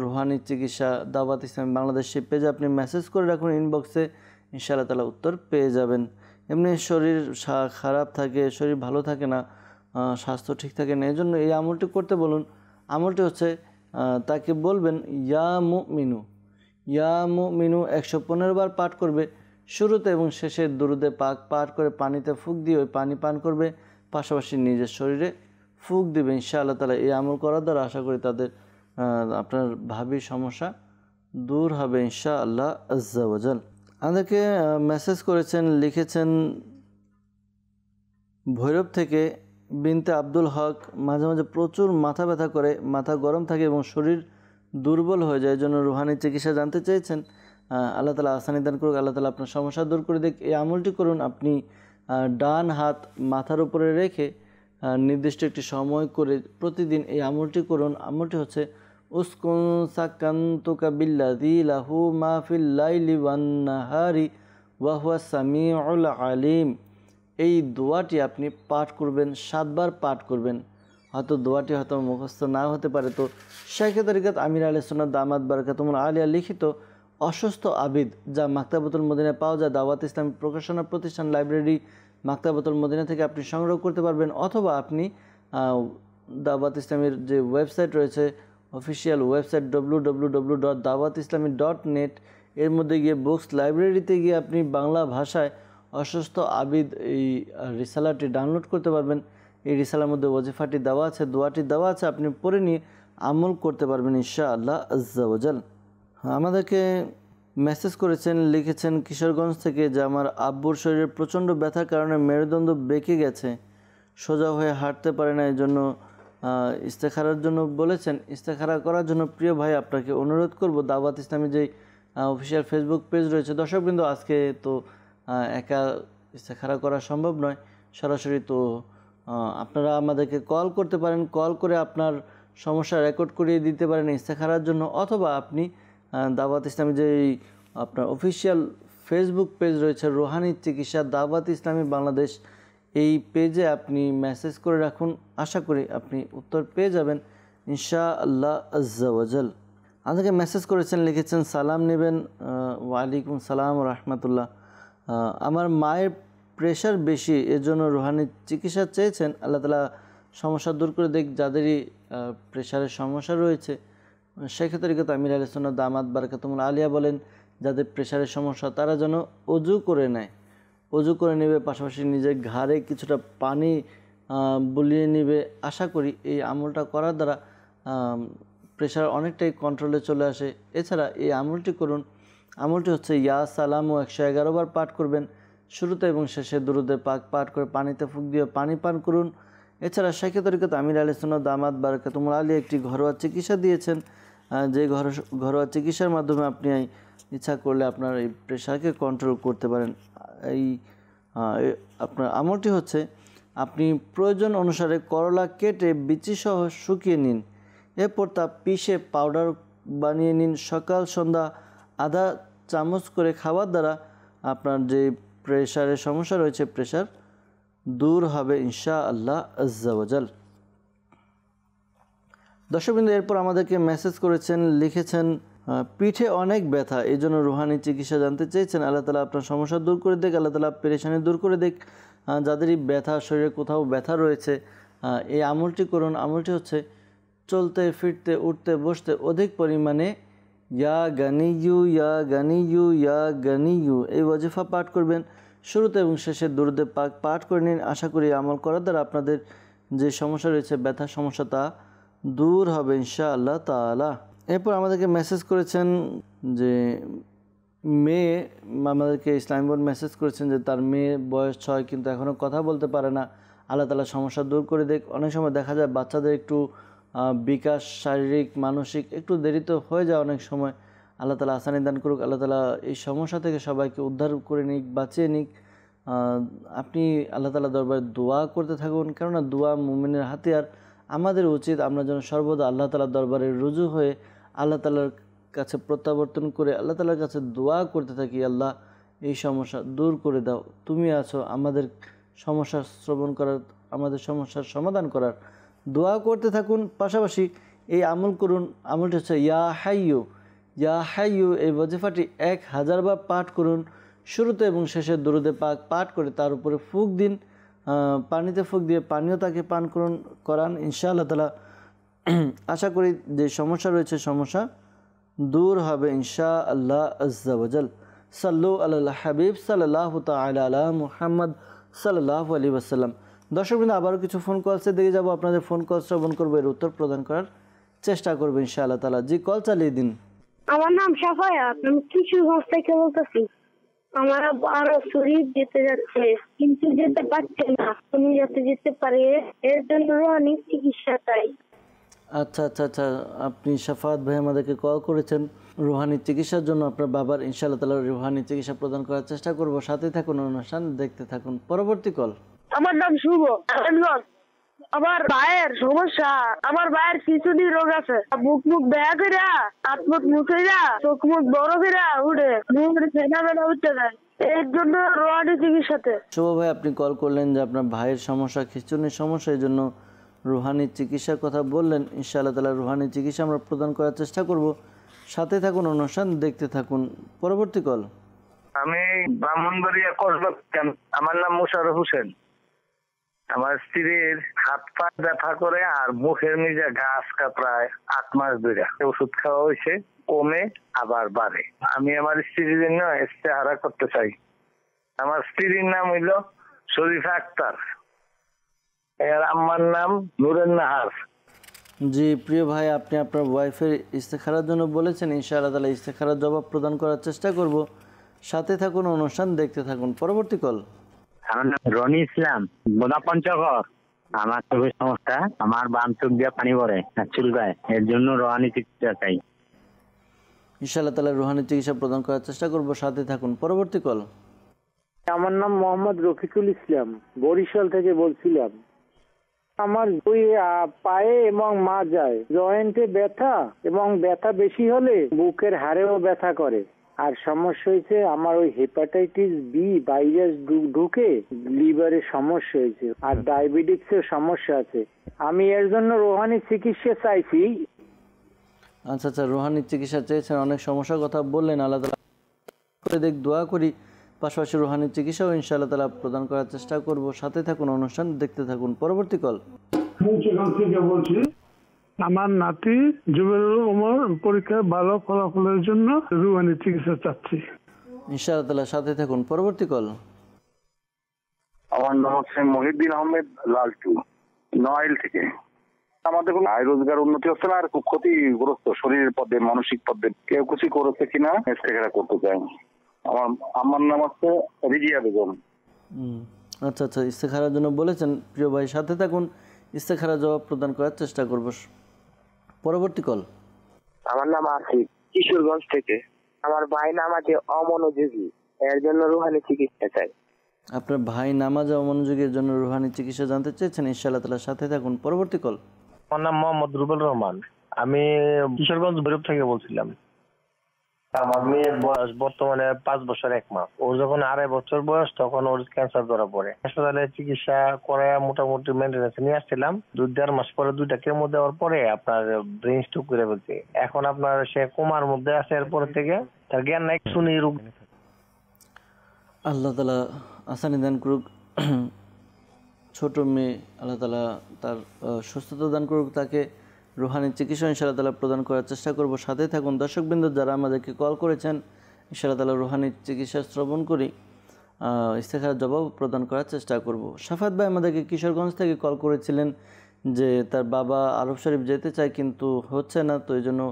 রুহানি চিকিৎসা দাওয়াত ইসলাম বাংলাদেশ সেই পেজে আপনি মেসেজ করে রাখুন ইনবক্সে ইনশাআল্লাহ তালা উত্তর পেয়ে যাবেন এমনি শরীর খারাপ থাকে শরীর ভালো থাকে না স্বাস্থ্য ঠিক থাকে না এই জন্য এই আমলটি করতে বলুন আমলটি হচ্ছে তাকে বলবেন ইয়া মু মিনু ইয়া মু মিনু একশো পনেরো বার পাঠ করবে শুরুতে এবং শেষের দুরুদে পাক পাঠ করে পানিতে ফুক দিয়ে ওই পানি পান করবে পাশাপাশি নিজের শরীরে ফুক দেবে ইনশা আল্লাহ তালা এই আমল করার দ্বারা আশা করি তাদের আপনার ভাবির সমস্যা দূর হবে ইনশা আল্লাহ আজ্জাওয়াজাল আমাদেরকে মেসেজ করেছেন লিখেছেন ভৈরব থেকে বিনতে আব্দুল হক মাঝে মাঝে প্রচুর মাথা ব্যথা করে মাথা গরম থাকে এবং শরীর দুর্বল হয়ে যায় জন্য রুহানি চিকিৎসা জানতে চেয়েছেন আল্লাহ তালা আসানি দান করুক আল্লাহ তালা আপনার সমস্যা দূর করে দিক এই আমলটি করুন আপনি ডান হাত মাথার উপরে রেখে নির্দিষ্ট একটি সময় করে প্রতিদিন এই আমলটি করুন আমলটি হচ্ছে লাহু লাইলি আলিম এই দোয়াটি আপনি পাঠ করবেন সাতবার পাঠ করবেন হয়তো দোয়াটি হয়তো মুখস্থ না হতে পারে তো শেখে তরিকাত আমির আলী সোনা দামাত বারকাতমুল আলিয়া লিখিত অসুস্থ আবিদ যা মাক্তাবতুল মদিনায় পাওয়া যায় দাওয়াত ইসলামী প্রকাশনা প্রতিষ্ঠান লাইব্রেরি মাক্তাবতুল মদিনা থেকে আপনি সংগ্রহ করতে পারবেন অথবা আপনি দাওয়াত ইসলামের যে ওয়েবসাইট রয়েছে official website W W W dot Dawat Islami dot net এর মধ্যে গিয়ে বুকস লাইব্রেরিতে গিয়ে আপনি বাংলা ভাষায় অসুস্থ আবিদ এই রিসালাটি ডাউনলোড করতে পারবেন এই রিসালার মধ্যে ওজিফাটি দেওয়া আছে দোয়াটি দেওয়া আছে আপনি পড়ে নিয়ে আমল করতে পারবেন ইনশাআল্লাহ আজ্জাওজাল আমাদেরকে মেসেজ করেছেন লিখেছেন কিশোরগঞ্জ থেকে যে আমার আব্বুর শরীরে প্রচণ্ড ব্যথার কারণে মেরুদণ্ড বেঁকে গেছে সোজা হয়ে হাঁটতে পারে না এই জন্য ইস্তেখারার জন্য বলেছেন ইস্তেখারা করার জন্য প্রিয় ভাই আপনাকে অনুরোধ করব দাওয়াত ইসলামী যেই অফিসিয়াল ফেসবুক পেজ রয়েছে দর্শকবৃন্দ আজকে তো একা ইস্তেখারা করা সম্ভব নয় সরাসরি তো আপনারা আমাদেরকে কল করতে পারেন কল করে আপনার সমস্যা রেকর্ড করিয়ে দিতে পারেন ইস্তেখারার জন্য অথবা আপনি দাওয়াত ইসলামী যে আপনার অফিসিয়াল ফেসবুক পেজ রয়েছে রোহানি চিকিৎসা দাওয়াত ইসলামী বাংলাদেশ এই পেজে আপনি মেসেজ করে রাখুন আশা করি আপনি উত্তর পেয়ে যাবেন ইনশা আল্লাহ আজ্জাওয়াজাল আমাকে মেসেজ করেছেন লিখেছেন সালাম নেবেন ওয়ালাইকুম সালাম রহমতুল্লাহ আমার মায়ের প্রেশার বেশি এর জন্য রোহানি চিকিৎসা চেয়েছেন আল্লাহ তালা সমস্যা দূর করে দেখ যাদেরই প্রেশারের সমস্যা রয়েছে মানে সেক্ষেত্রে কিন্তু আমির আলিসুল্লাহ দামাত বারকাতমুল আলিয়া বলেন যাদের প্রেশারের সমস্যা তারা যেন অজু করে নেয় অজু করে নেবে পাশাপাশি নিজের ঘাড়ে কিছুটা পানি বুলিয়ে নেবে আশা করি এই আমলটা করার দ্বারা প্রেশার অনেকটাই কন্ট্রোলে চলে আসে এছাড়া এই আমলটি করুন আমলটি হচ্ছে ইয়া সালাম ও একশো বার পাঠ করবেন শুরুতে এবং শেষে দূরদে পাক পাঠ করে পানিতে ফুক দিয়ে পানি পান করুন এছাড়া শেখে কিন্তু আমির আলী সুন্নত দামাত বারকাতুমুল আলী একটি ঘরোয়া চিকিৎসা দিয়েছেন যে ঘর ঘরোয়া চিকিৎসার মাধ্যমে আপনি ইচ্ছা করলে আপনার এই প্রেশারকে কন্ট্রোল করতে পারেন এই আপনার আমলটি হচ্ছে আপনি প্রয়োজন অনুসারে করলা কেটে বিচিসহ শুকিয়ে নিন এরপর তা পিষে পাউডার বানিয়ে নিন সকাল সন্ধ্যা আধা চামচ করে খাওয়ার দ্বারা আপনার যে প্রেশারের সমস্যা রয়েছে প্রেশার দূর হবে ইনশা আল্লাহ আজ্জাওয়াজাল দর্শকবৃন্দ এরপর আমাদেরকে মেসেজ করেছেন লিখেছেন পিঠে অনেক ব্যথা এই জন্য রুহানি চিকিৎসা জানতে চেয়েছেন আল্লাহ তালা আপনার সমস্যা দূর করে দেখ আল্লাহ তালা পেরেশানি দূর করে দেখ যাদেরই ব্যথা শরীরে কোথাও ব্যথা রয়েছে এই আমলটি করুন আমলটি হচ্ছে চলতে ফিরতে উঠতে বসতে অধিক পরিমাণে ইয়া ইউ ইয়া ইউ ইয়া ইউ এই ওয়াজিফা পাঠ করবেন শুরুতে এবং শেষে দুরুদে পাক পাঠ করে নিন আশা করি আমল করার দ্বারা আপনাদের যে সমস্যা রয়েছে ব্যথা সমস্যা তা দূর হবে ইনশা আল্লাহ তালা এরপর আমাদেরকে মেসেজ করেছেন যে মেয়ে আমাদেরকে ইসলাম বোর্ড মেসেজ করেছেন যে তার মেয়ে বয়স ছয় কিন্তু এখনও কথা বলতে পারে না আল্লাহ তালা সমস্যা দূর করে দেখ অনেক সময় দেখা যায় বাচ্চাদের একটু বিকাশ শারীরিক মানসিক একটু দেরিতে হয়ে যায় অনেক সময় আল্লাহ তালা আসানি দান করুক আল্লাহ তালা এই সমস্যা থেকে সবাইকে উদ্ধার করে নিক বাঁচিয়ে নিক আপনি আল্লাহ তালা দরবারে দোয়া করতে থাকুন কেননা দোয়া মুমিনের হাতিয়ার আমাদের উচিত আমরা যেন সর্বদা আল্লাহ তালার দরবারে রুজু হয়ে আল্লাহ তালার কাছে প্রত্যাবর্তন করে আল্লাহ তালার কাছে দোয়া করতে থাকি আল্লাহ এই সমস্যা দূর করে দাও তুমি আছো আমাদের সমস্যা শ্রবণ করার আমাদের সমস্যার সমাধান করার দোয়া করতে থাকুন পাশাপাশি এই আমল করুন আমলটি হচ্ছে ইয়া হাইয়ু ইয়া হাইয়ু এই বজিফাটি এক হাজারবার পাঠ করুন শুরুতে এবং শেষে দূরদে পাক পাঠ করে তার উপরে ফুক দিন পানিতে ফুক দিয়ে পানিও তাকে পান করুন করান ইনশাআল্লাহ তালা (clears throat) আশা করি যে সমস্যা রয়েছে সমস্যা দূর হবে ইনশা আল্লাহ আজ্জাল সাল্লু আল্লাহ হাবিব সাল্লাহ তালা মুহাম্মদ সাল্লাহ আলী আসাল্লাম দর্শকবৃন্দ আবারও কিছু ফোন কলসে দেখে যাব আপনাদের ফোন কল শ্রবণ করবো এর উত্তর প্রদান করার চেষ্টা করবো ইনশা আল্লাহ তালা জি কল চালিয়ে দিন আমার নাম সাফায়াত আমি কিশোরগঞ্জ থেকে বলতেছি আমরা বারো শরীফ যেতে যাচ্ছে কিন্তু যেতে পারছে না তুমি যাতে যেতে পারে এর জন্য অনেক চিকিৎসা চাই আচ্ছা আচ্ছা আচ্ছা আপনি সাফাত ভাই আমাদেরকে কল করেছেন রুহানি চিকিৎসার জন্য আপনার বাবার ইনশাআল্লাহ তালা রুহানি চিকিৎসা প্রদান করার চেষ্টা করব সাথে থাকুন অনুষ্ঠান দেখতে থাকুন পরবর্তী কল আমার নাম শুভ আমার আমার ভাইয়ের সমস্যা আমার ভাইয়ের কিছুদি রোগ আছে মুখ মুখ দেয়া কইরা হাত মুখ মুছাইয়া চোখ মুখ বড় কইরা উঠে মুখে ফেনা ফেনা উঠতে যায় শুভ ভাই আপনি কল করলেন যে আপনার ভাইয়ের সমস্যা সমস্যা এই জন্য রুহানির চিকিৎসার কথা বললেন ইনশাআল্লাহ তালা রুহানি চিকিৎসা আমরা প্রদান করার চেষ্টা করব সাথে থাকুন অনুষ্ঠান দেখতে থাকুন পরবর্তী কল আমি ব্রাহ্মণবাড়িয়া কসবা আমার নাম মুশারফ হোসেন আমার স্ত্রীর হাত পা ব্যথা করে আর মুখের নিজে গাছ প্রায় আট মাস ধরে ওষুধ খাওয়া হয়েছে কমে আবার বাড়ে আমি আমার স্ত্রীর জন্য ইস্তেহারা করতে চাই আমার স্ত্রীর নাম হইল শরীফা আক্তার এর আম্মার নাম নুরেন নাহার জি প্রিয় ভাই আপনি আপনার ওয়াইফের ইস্তেখারার জন্য বলেছেন ইনশাআল্লাহ তাহলে ইস্তেখারার জবাব প্রদান করার চেষ্টা করব সাথে থাকুন অনুষ্ঠান দেখতে থাকুন পরবর্তী কল আমার নাম রনি ইসলাম বোদা আমার চোখের সমস্যা আমার বাম চোখ দিয়ে পানি পড়ে চুলকায় এর জন্য রোহানি চিকিৎসা চাই ইনশাল্লাহ রোহানি চিকিৎসা প্রদান করার চেষ্টা সাথে থাকুন পরবর্তী কল আমার নাম মোহাম্মদ রফিকুল ইসলাম বরিশাল থেকে বলছিলাম আমার দুই পায়ে এবং মা যায় জয়েন্টে ব্যথা এবং ব্যথা বেশি হলে বুকের হাড়েও ব্যথা করে আর সমস্যা হয়েছে আমার ওই হেপাটাইটিস বি ভাইরাস ঢুকে লিভারে সমস্যা হয়েছে আর ডায়াবেটিস এর সমস্যা আছে আমি এর জন্য রোহানি চিকিৎসা চাইছি আচ্ছা আচ্ছা রোহানি চিকিৎসা চেয়েছেন অনেক সমস্যার কথা বললেন আলাদা করে দেখ দোয়া করি পাশাপাশি রোহানির চিকিৎসাও ইনশাআল্লাহ তালা প্রদান করার চেষ্টা করব সাথে থাকুন অনুষ্ঠান দেখতে থাকুন পরবর্তী কল বলছি আমার নাতি জুবেরুল ওমর পরীক্ষার ভালো ফলাফলের জন্য রুমানি চিকিৎসা চাচ্ছি ইনশাআল্লাহ সাথে থাকুন পরবর্তী কল আমার নাম হচ্ছে মহিদ্দিন আহমেদ লালটু নয়েল থেকে আমাদের কোনো আয় রোজগার উন্নতি হচ্ছে না আর খুব ক্ষতিগ্রস্ত শরীরের পদে মানসিক পদে কেউ কিছু করেছে কিনা সেখানে করতে চাই আমার আমার নাম হচ্ছে রিজিয়া বেগম আচ্ছা আচ্ছা ইস্তেখারার জন্য বলেছেন প্রিয় ভাই সাথে থাকুন ইস্তেখারা জবাব প্রদান করার চেষ্টা করবো পরবর্তী কল আমার নাম আসিফ কিশোরগঞ্জ থেকে আমার ভাই আছে অমনোযোগী এর জন্য রুহানি চিকিৎসা চাই আপনার ভাই নামাজ অমনোযোগের জন্য রুহানি চিকিৎসা জানতে চেয়েছেন ইনশাআল্লাহ তাআলা সাথে থাকুন পরবর্তী কল আমার নাম মোহাম্মদ রুবেল রহমান আমি কিশোরগঞ্জ ভৈরব থেকে বলছিলাম আমার মেয়ের বয়স বর্তমানে পাঁচ বছর এক মাস ওর যখন আড়াই বছর বয়স তখন ওর ক্যান্সার ধরা পড়ে হাসপাতালে চিকিৎসা করে মোটামুটি মেনটেন্স নিয়ে আসছিলাম দু দেড় মাস পরে দুইটা কেমো দেওয়ার পরে আপনার ব্রেন স্ট্রোক করে ফেলছে এখন আপনার সে কোমার মধ্যে আছে এরপর থেকে তার জ্ঞান নাই শুনি রোগ আল্লাহ তালা আসানি দান করুক (clears throat) ছোট মেয়ে আল্লাহ তালা তার সুস্থতা দান করুক তাকে রুহানি চিকিৎসা ইনশাআল্লাহ তালা প্রদান করার চেষ্টা করব সাথে থাকুন দর্শকবৃন্দ যারা আমাদেরকে কল করেছেন ইনশাআল্লাহ তালা রুহানি চিকিৎসা শ্রবণ করি ইস্তেখার জবাব প্রদান করার চেষ্টা করব সাফাত ভাই আমাদেরকে কিশোরগঞ্জ থেকে কল করেছিলেন যে তার বাবা আরব শরীফ যেতে চায় কিন্তু হচ্ছে না তো এই জন্য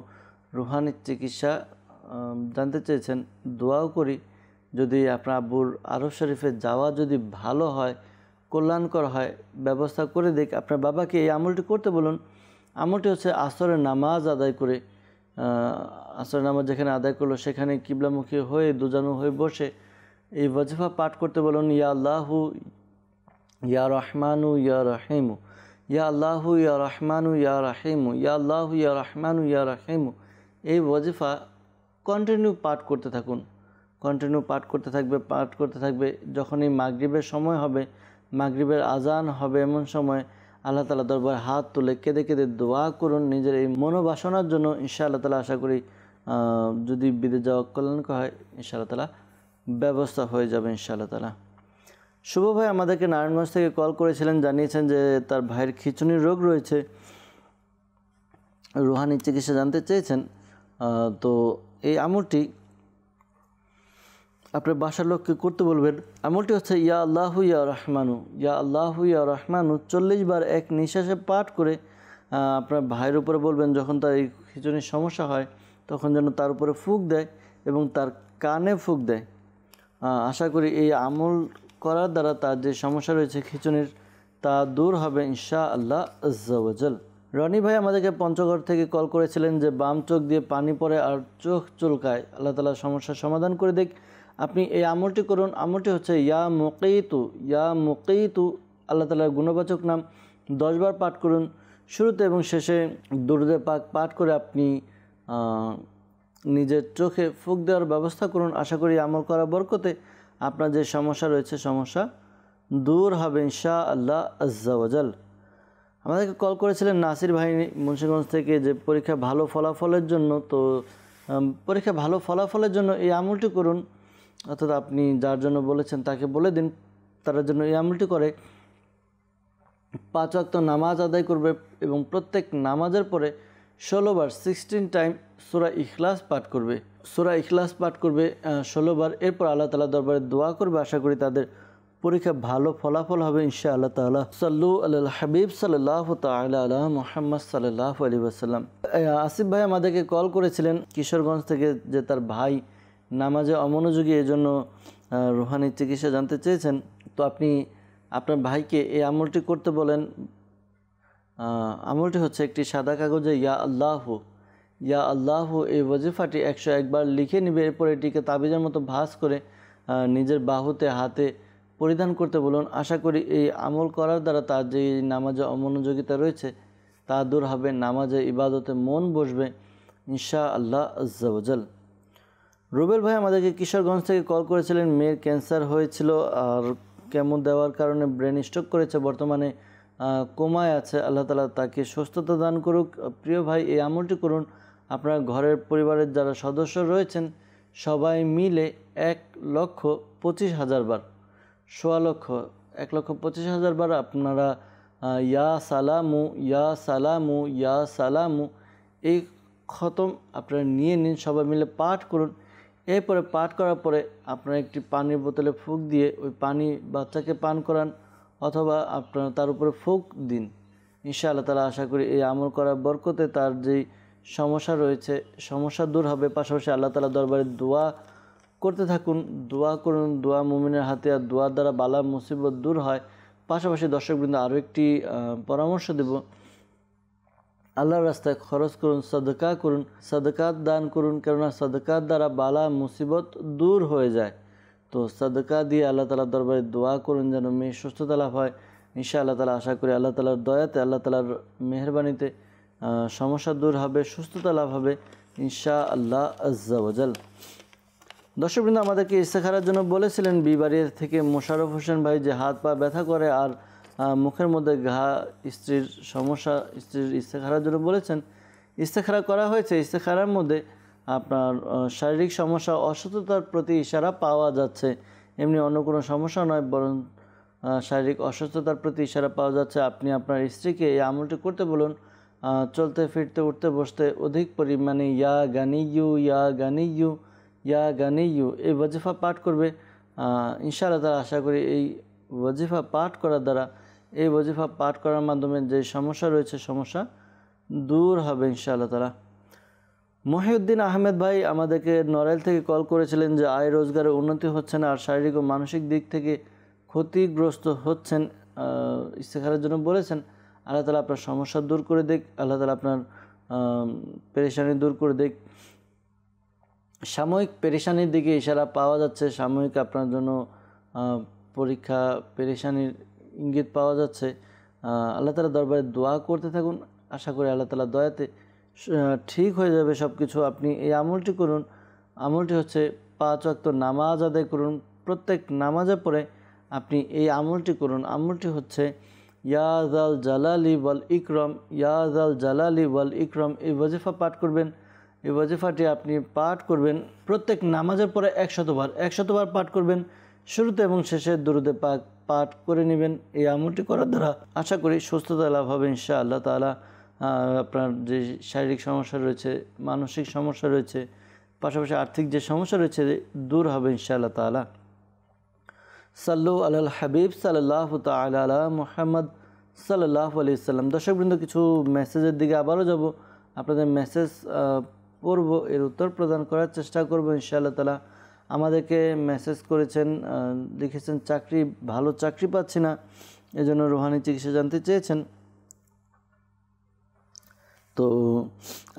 রুহানি চিকিৎসা জানতে চেয়েছেন দোয়াও করি যদি আপনার আব্বুর আরব শরীফে যাওয়া যদি ভালো হয় কল্যাণকর হয় ব্যবস্থা করে দেখ আপনার বাবাকে এই আমলটি করতে বলুন আমলটি হচ্ছে আসরের নামাজ আদায় করে আসরের নামাজ যেখানে আদায় করলো সেখানে কিবলামুখী হয়ে দুজানু হয়ে বসে এই ওয়াজিফা পাঠ করতে বলুন ইয়া আল্লাহু ইয়া রহমানু ইয়া রাহিমু ইয়া আল্লাহু ইয়া রহমানু ইয়া রাহিমু ইয়া আল্লাহু ইয়া রহমানু ইয়া রাহিমু এই ওয়াজিফা কন্টিনিউ পাঠ করতে থাকুন কন্টিনিউ পাঠ করতে থাকবে পাঠ করতে থাকবে যখনই মাগরীবের সময় হবে মাগরীবের আজান হবে এমন সময় আল্লাহ তালা দরবার হাত তুলে কেঁদে কেঁদে দোয়া করুন নিজের এই মনোবাসনার জন্য ঈশা আল্লাহ তালা আশা করি যদি বিদে যাওয়া করা হয় ঈশা আল্লাহ তালা ব্যবস্থা হয়ে যাবে ঈশা আল্লাহ তালা শুভ ভাই আমাদেরকে নারায়ণগঞ্জ থেকে কল করেছিলেন জানিয়েছেন যে তার ভাইয়ের খিচুনির রোগ রয়েছে রুহানি চিকিৎসা জানতে চেয়েছেন তো এই আমুরটি আপনার বাসার লোককে করতে বলবেন আমলটি হচ্ছে ইয়া আল্লাহ ইয়া রহমানু ইয়া আল্লাহ ইয়া রহমানু চল্লিশ বার এক নিঃশ্বাসে পাঠ করে আপনার ভাইয়ের উপরে বলবেন যখন তার এই খিচুড়ির সমস্যা হয় তখন যেন তার উপরে ফুক দেয় এবং তার কানে ফুক দেয় আশা করি এই আমল করার দ্বারা তার যে সমস্যা রয়েছে খিচুনির তা দূর হবে ইনশা আল্লাহ আজল রনি ভাই আমাদেরকে পঞ্চগড় থেকে কল করেছিলেন যে বাম চোখ দিয়ে পানি পড়ে আর চোখ চুলকায় আল্লাহ তালা সমস্যার সমাধান করে দেখ আপনি এই আমলটি করুন আমলটি হচ্ছে ইয়া মুকিতু ইয়া মুকিতু আল্লাহ তালার গুণবাচক নাম দশবার পাঠ করুন শুরুতে এবং শেষে দুরুদে পাক পাঠ করে আপনি নিজের চোখে ফুক দেওয়ার ব্যবস্থা করুন আশা করি আমল করা বরকতে আপনার যে সমস্যা রয়েছে সমস্যা দূর হবে ইনশা আল্লাহ আজ্জাওয়াজাল আমাদেরকে কল করেছিলেন নাসির ভাই মুন্সীগঞ্জ থেকে যে পরীক্ষা ভালো ফলাফলের জন্য তো পরীক্ষা ভালো ফলাফলের জন্য এই আমলটি করুন অর্থাৎ আপনি যার জন্য বলেছেন তাকে বলে দিন তারা জন্য এই আমলটি করে পাঁচ অক্ত নামাজ আদায় করবে এবং প্রত্যেক নামাজের পরে ষোলোবার সিক্সটিন টাইম সুরা ইখলাস পাঠ করবে সুরা ইখলাস পাঠ করবে ষোলোবার এরপর আল্লাহ তালা দরবারে দোয়া করবে আশা করি তাদের পরীক্ষা ভালো ফলাফল হবে ইনশা আল্লাহ তালা সাল্লু আল্লাহ হাবিব সাল্লাহ তাল্লাহ মোহাম্মদ সাল্লাহ আলী আসিফ ভাই আমাদেরকে কল করেছিলেন কিশোরগঞ্জ থেকে যে তার ভাই নামাজে অমনোযোগী এজন্য রুহানি চিকিৎসা জানতে চেয়েছেন তো আপনি আপনার ভাইকে এই আমলটি করতে বলেন আমলটি হচ্ছে একটি সাদা কাগজে ইয়া আল্লাহ ইয়া আল্লাহ এই ওয়াজিফাটি একশো একবার লিখে নিবে এরপর এটিকে তাবিজের মতো ভাস করে নিজের বাহুতে হাতে পরিধান করতে বলুন আশা করি এই আমল করার দ্বারা তার যে নামাজে অমনোযোগিতা রয়েছে তা দূর হবে নামাজে ইবাদতে মন বসবে ইনশা আল্লাহ আজ্জাবজাল রুবেল ভাই আমাদেরকে কিশোরগঞ্জ থেকে কল করেছিলেন মেয়ের ক্যান্সার হয়েছিল আর কেমন দেওয়ার কারণে ব্রেন স্ট্রোক করেছে বর্তমানে কোমায় আছে আল্লাহ তালা তাকে সুস্থতা দান করুক প্রিয় ভাই এই আমলটি করুন আপনার ঘরের পরিবারের যারা সদস্য রয়েছেন সবাই মিলে এক লক্ষ পঁচিশ হাজার বার সোয়া লক্ষ এক লক্ষ পঁচিশ হাজার বার আপনারা ইয়া সালামু ইয়া সালামু ইয়া সালামু এই খতম আপনারা নিয়ে নিন সবাই মিলে পাঠ করুন এরপরে পাঠ করার পরে আপনারা একটি পানির বোতলে ফুক দিয়ে ওই পানি বাচ্চাকে পান করান অথবা আপনারা তার উপরে ফুক দিন আল্লাহ তালা আশা করি এই আমল করার বরকতে তার যেই সমস্যা রয়েছে সমস্যা দূর হবে পাশাপাশি আল্লাহ তালা দরবারে দোয়া করতে থাকুন দোয়া করুন দোয়া মুমিনের হাতে আর দোয়ার দ্বারা বালা মুসিবত দূর হয় পাশাপাশি দর্শকবৃন্দ আরও একটি পরামর্শ দেব আল্লাহর রাস্তায় খরচ করুন সদকা করুন সদকাত দান করুন কেননা সদকার দ্বারা বালা মুসিবত দূর হয়ে যায় তো সদকা দিয়ে আল্লাহ তালার দরবারে দোয়া করুন যেন মেয়ে সুস্থতা লাভ হয় নিশা আল্লাহ তালা আশা করি আল্লাহ তালার দয়াতে আল্লাহ তালার মেহরবানিতে সমস্যা দূর হবে সুস্থতা লাভ হবে ইনশা আল্লাহ আজ্জাবজাল দর্শকবৃন্দ আমাদেরকে ইস্তেখারার জন্য বলেছিলেন বিবাড়ির থেকে মোশারফ হোসেন ভাই যে হাত পা ব্যথা করে আর মুখের মধ্যে ঘা স্ত্রীর সমস্যা স্ত্রীর ইস্তেখারার জন্য বলেছেন ইস্তেখারা করা হয়েছে ইস্তেখারার মধ্যে আপনার শারীরিক সমস্যা অসুস্থতার প্রতি ইশারা পাওয়া যাচ্ছে এমনি অন্য কোনো সমস্যা নয় বরং শারীরিক অসুস্থতার প্রতি ইশারা পাওয়া যাচ্ছে আপনি আপনার স্ত্রীকে এই আমলটি করতে বলুন চলতে ফিরতে উঠতে বসতে অধিক পরিমাণে ইয়া গানি ইউ ইয়া গানি ইউ ইয়া গানি ইউ এই বজিফা পাঠ করবে ইনশাআল্লাহ তারা আশা করি এই ওয়াজিফা পাঠ করার দ্বারা এই বজিফা পাঠ করার মাধ্যমে যে সমস্যা রয়েছে সমস্যা দূর হবে ইনশাআল্লাহ তালা মহিউদ্দিন আহমেদ ভাই আমাদেরকে নরেল থেকে কল করেছিলেন যে আয় রোজগারে উন্নতি হচ্ছে না আর শারীরিক ও মানসিক দিক থেকে ক্ষতিগ্রস্ত হচ্ছেন ইস্তেখারের জন্য বলেছেন আল্লাহ তালা আপনার সমস্যা দূর করে দিক আল্লাহ তালা আপনার পেরেশানি দূর করে দিক সাময়িক পেরেশানির দিকে ইশারা পাওয়া যাচ্ছে সাময়িক আপনার জন্য পরীক্ষা পেরেশানির ইঙ্গিত পাওয়া যাচ্ছে আল্লাহ তালা দরবারে দোয়া করতে থাকুন আশা করি আল্লাহ তালা দয়াতে ঠিক হয়ে যাবে সব কিছু আপনি এই আমলটি করুন আমলটি হচ্ছে পাঁচ অক্ত নামাজ আদায় করুন প্রত্যেক নামাজে পরে আপনি এই আমলটি করুন আমলটি হচ্ছে ইয়াজ আল জালালি বল ইকরম ইয়াজ আল জালালি বল ইকরম এই ওয়াজিফা পাঠ করবেন এই ওয়াজিফাটি আপনি পাঠ করবেন প্রত্যেক নামাজের পরে একশতবার একশতবার পাঠ করবেন শুরুতে এবং শেষে দুরুদে পাক পাঠ করে নেবেন এই আমলটি করার দ্বারা আশা করি সুস্থতা লাভ হবে ইনশা আল্লাহ তালা আপনার যে শারীরিক সমস্যা রয়েছে মানসিক সমস্যা রয়েছে পাশাপাশি আর্থিক যে সমস্যা রয়েছে দূর হবে ইনশাআল্লাহ তালা সাল্লু আল্লাহ হাবিব সাল্লাহ তালা মোহাম্মদ সাল্লাহ আলি সাল্লাম দর্শকবৃন্দ কিছু মেসেজের দিকে আবারও যাব আপনাদের মেসেজ পড়ব এর উত্তর প্রদান করার চেষ্টা করবো ইনশাআল্লাহ তালা আমাদেরকে মেসেজ করেছেন লিখেছেন চাকরি ভালো চাকরি পাচ্ছি না এজন্য রোহানি চিকিৎসা জানতে চেয়েছেন তো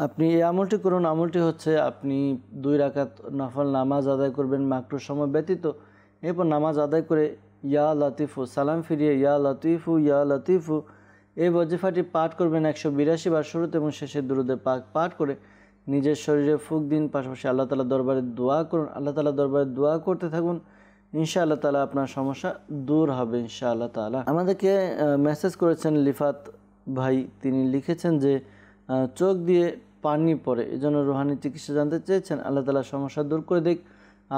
আপনি এই আমলটি করুন আমলটি হচ্ছে আপনি দুই রাকাত নফল নামাজ আদায় করবেন মাকটুর সময় ব্যতীত এরপর নামাজ আদায় করে ইয়া লতিফু সালাম ফিরিয়ে ইয়া লতিফু ইয়া লতিফু এই বজিফাটি পাঠ করবেন একশো বিরাশি বার শুরুতে এবং শেষে দুরুদে পাক পাঠ করে নিজের শরীরে ফুক দিন পাশাপাশি আল্লাহ তালা দরবারে দোয়া করুন আল্লাহ তালা দরবারে দোয়া করতে থাকুন ইনশা আল্লাহ তালা আপনার সমস্যা দূর হবে ইনশা আল্লাহ তালা আমাদেরকে মেসেজ করেছেন লিফাত ভাই তিনি লিখেছেন যে চোখ দিয়ে পানি পড়ে জন্য রোহানি চিকিৎসা জানতে চেয়েছেন আল্লাহ তালা সমস্যা দূর করে দেখ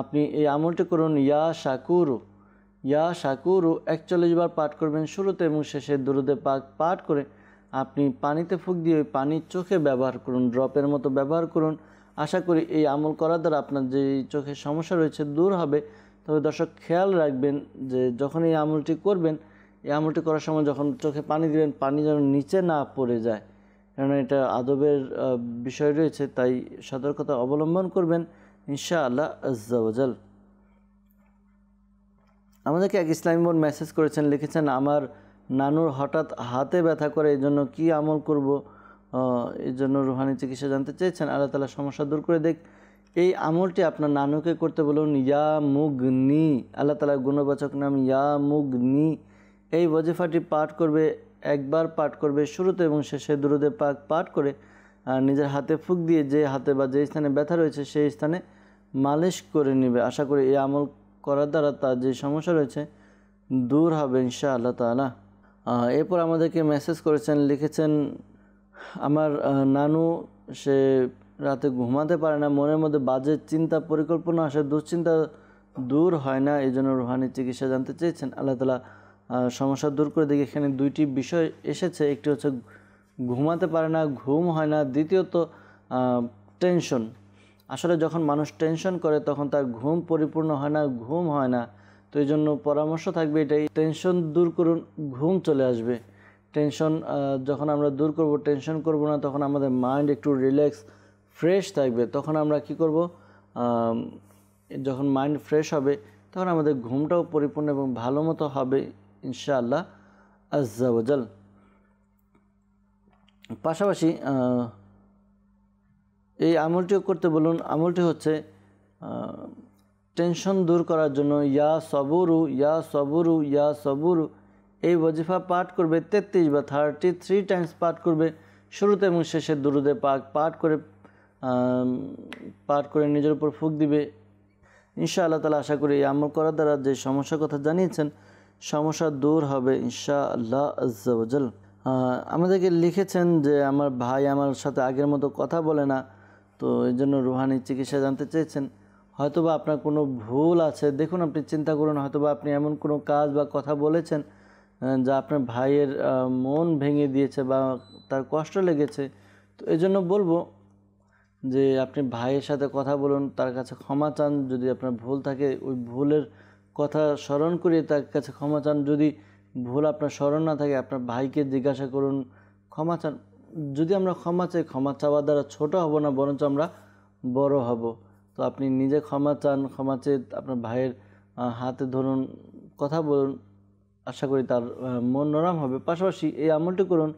আপনি এই আমলটি করুন ইয়া শাকুরু ইয়া শাকুরু একচল্লিশ বার পাঠ করবেন শুরুতে এবং শেষে দুরুদে পাক পাঠ করে আপনি পানিতে ফুক দিয়ে ওই পানির চোখে ব্যবহার করুন ড্রপের মতো ব্যবহার করুন আশা করি এই আমল করার দ্বারা আপনার যে চোখের সমস্যা রয়েছে দূর হবে তবে দর্শক খেয়াল রাখবেন যে যখন এই আমলটি করবেন এই আমলটি করার সময় যখন চোখে পানি দিবেন পানি যেন নিচে না পড়ে যায় কেন এটা আদবের বিষয় রয়েছে তাই সতর্কতা অবলম্বন করবেন ইনশা আল্লাহ আজাল আমাদেরকে এক ইসলামী বোন মেসেজ করেছেন লিখেছেন আমার নানুর হঠাৎ হাতে ব্যথা করে এই জন্য কী আমল করব এই জন্য রুহানি চিকিৎসা জানতে চেয়েছেন আল্লাহ তালা সমস্যা দূর করে দেখ এই আমলটি আপনার নানুকে করতে বলুন ইয়া মুগনি আল্লাহ তালার গুণবাচক নাম ইয়া মুগনি এই ওজিফাটি পাঠ করবে একবার পাঠ করবে শুরুতে এবং শেষে দূরদে পাক পাঠ করে নিজের হাতে ফুক দিয়ে যে হাতে বা যে স্থানে ব্যথা রয়েছে সেই স্থানে মালিশ করে নেবে আশা করি এই আমল করার দ্বারা তার যে সমস্যা রয়েছে দূর হবে ইনশা আল্লাহ তালা এরপর আমাদেরকে মেসেজ করেছেন লিখেছেন আমার নানু সে রাতে ঘুমাতে পারে না মনের মধ্যে বাজে চিন্তা পরিকল্পনা আসে দুশ্চিন্তা দূর হয় না এই জন্য রুহানি চিকিৎসা জানতে চেয়েছেন আল্লাহ তালা সমস্যা দূর করে দিকে এখানে দুইটি বিষয় এসেছে একটি হচ্ছে ঘুমাতে পারে না ঘুম হয় না দ্বিতীয়ত টেনশন আসলে যখন মানুষ টেনশন করে তখন তার ঘুম পরিপূর্ণ হয় না ঘুম হয় না তো এই জন্য পরামর্শ থাকবে এটাই টেনশন দূর করুন ঘুম চলে আসবে টেনশন যখন আমরা দূর করব টেনশন করব না তখন আমাদের মাইন্ড একটু রিল্যাক্স ফ্রেশ থাকবে তখন আমরা কি করব যখন মাইন্ড ফ্রেশ হবে তখন আমাদের ঘুমটাও পরিপূর্ণ এবং ভালো মতো হবে ইনশাআল্লাহ আজাল পাশাপাশি এই আমলটিও করতে বলুন আমলটি হচ্ছে টেনশন দূর করার জন্য ইয়া সবুরু ইয়া সবুরু ইয়া সবুরু এই ওজিফা পাঠ করবে তেত্রিশ বা থার্টি থ্রি টাইমস পাঠ করবে শুরুতে এবং শেষে দুরুদে পাক পাঠ করে পাঠ করে নিজের উপর ফুক দিবে ইনশা আল্লাহ তালা আশা করি আমল করার দ্বারা যে সমস্যার কথা জানিয়েছেন সমস্যা দূর হবে ইনশা আল্লাহ আজ্জাল আমাদেরকে লিখেছেন যে আমার ভাই আমার সাথে আগের মতো কথা বলে না তো এই জন্য রুহানি চিকিৎসা জানতে চেয়েছেন হয়তোবা আপনার কোনো ভুল আছে দেখুন আপনি চিন্তা করুন হয়তোবা আপনি এমন কোনো কাজ বা কথা বলেছেন যা আপনার ভাইয়ের মন ভেঙে দিয়েছে বা তার কষ্ট লেগেছে তো এই জন্য বলবো যে আপনি ভাইয়ের সাথে কথা বলুন তার কাছে ক্ষমা চান যদি আপনার ভুল থাকে ওই ভুলের কথা স্মরণ করিয়ে তার কাছে ক্ষমা চান যদি ভুল আপনার স্মরণ না থাকে আপনার ভাইকে জিজ্ঞাসা করুন ক্ষমা চান যদি আমরা ক্ষমা চাই ক্ষমা চাওয়ার দ্বারা ছোট হব না বরঞ্চ আমরা বড় হব তো আপনি নিজে ক্ষমা চান ক্ষমা চেয়ে আপনার ভাইয়ের হাতে ধরুন কথা বলুন আশা করি তার মন নরম হবে পাশাপাশি এই আমলটি করুন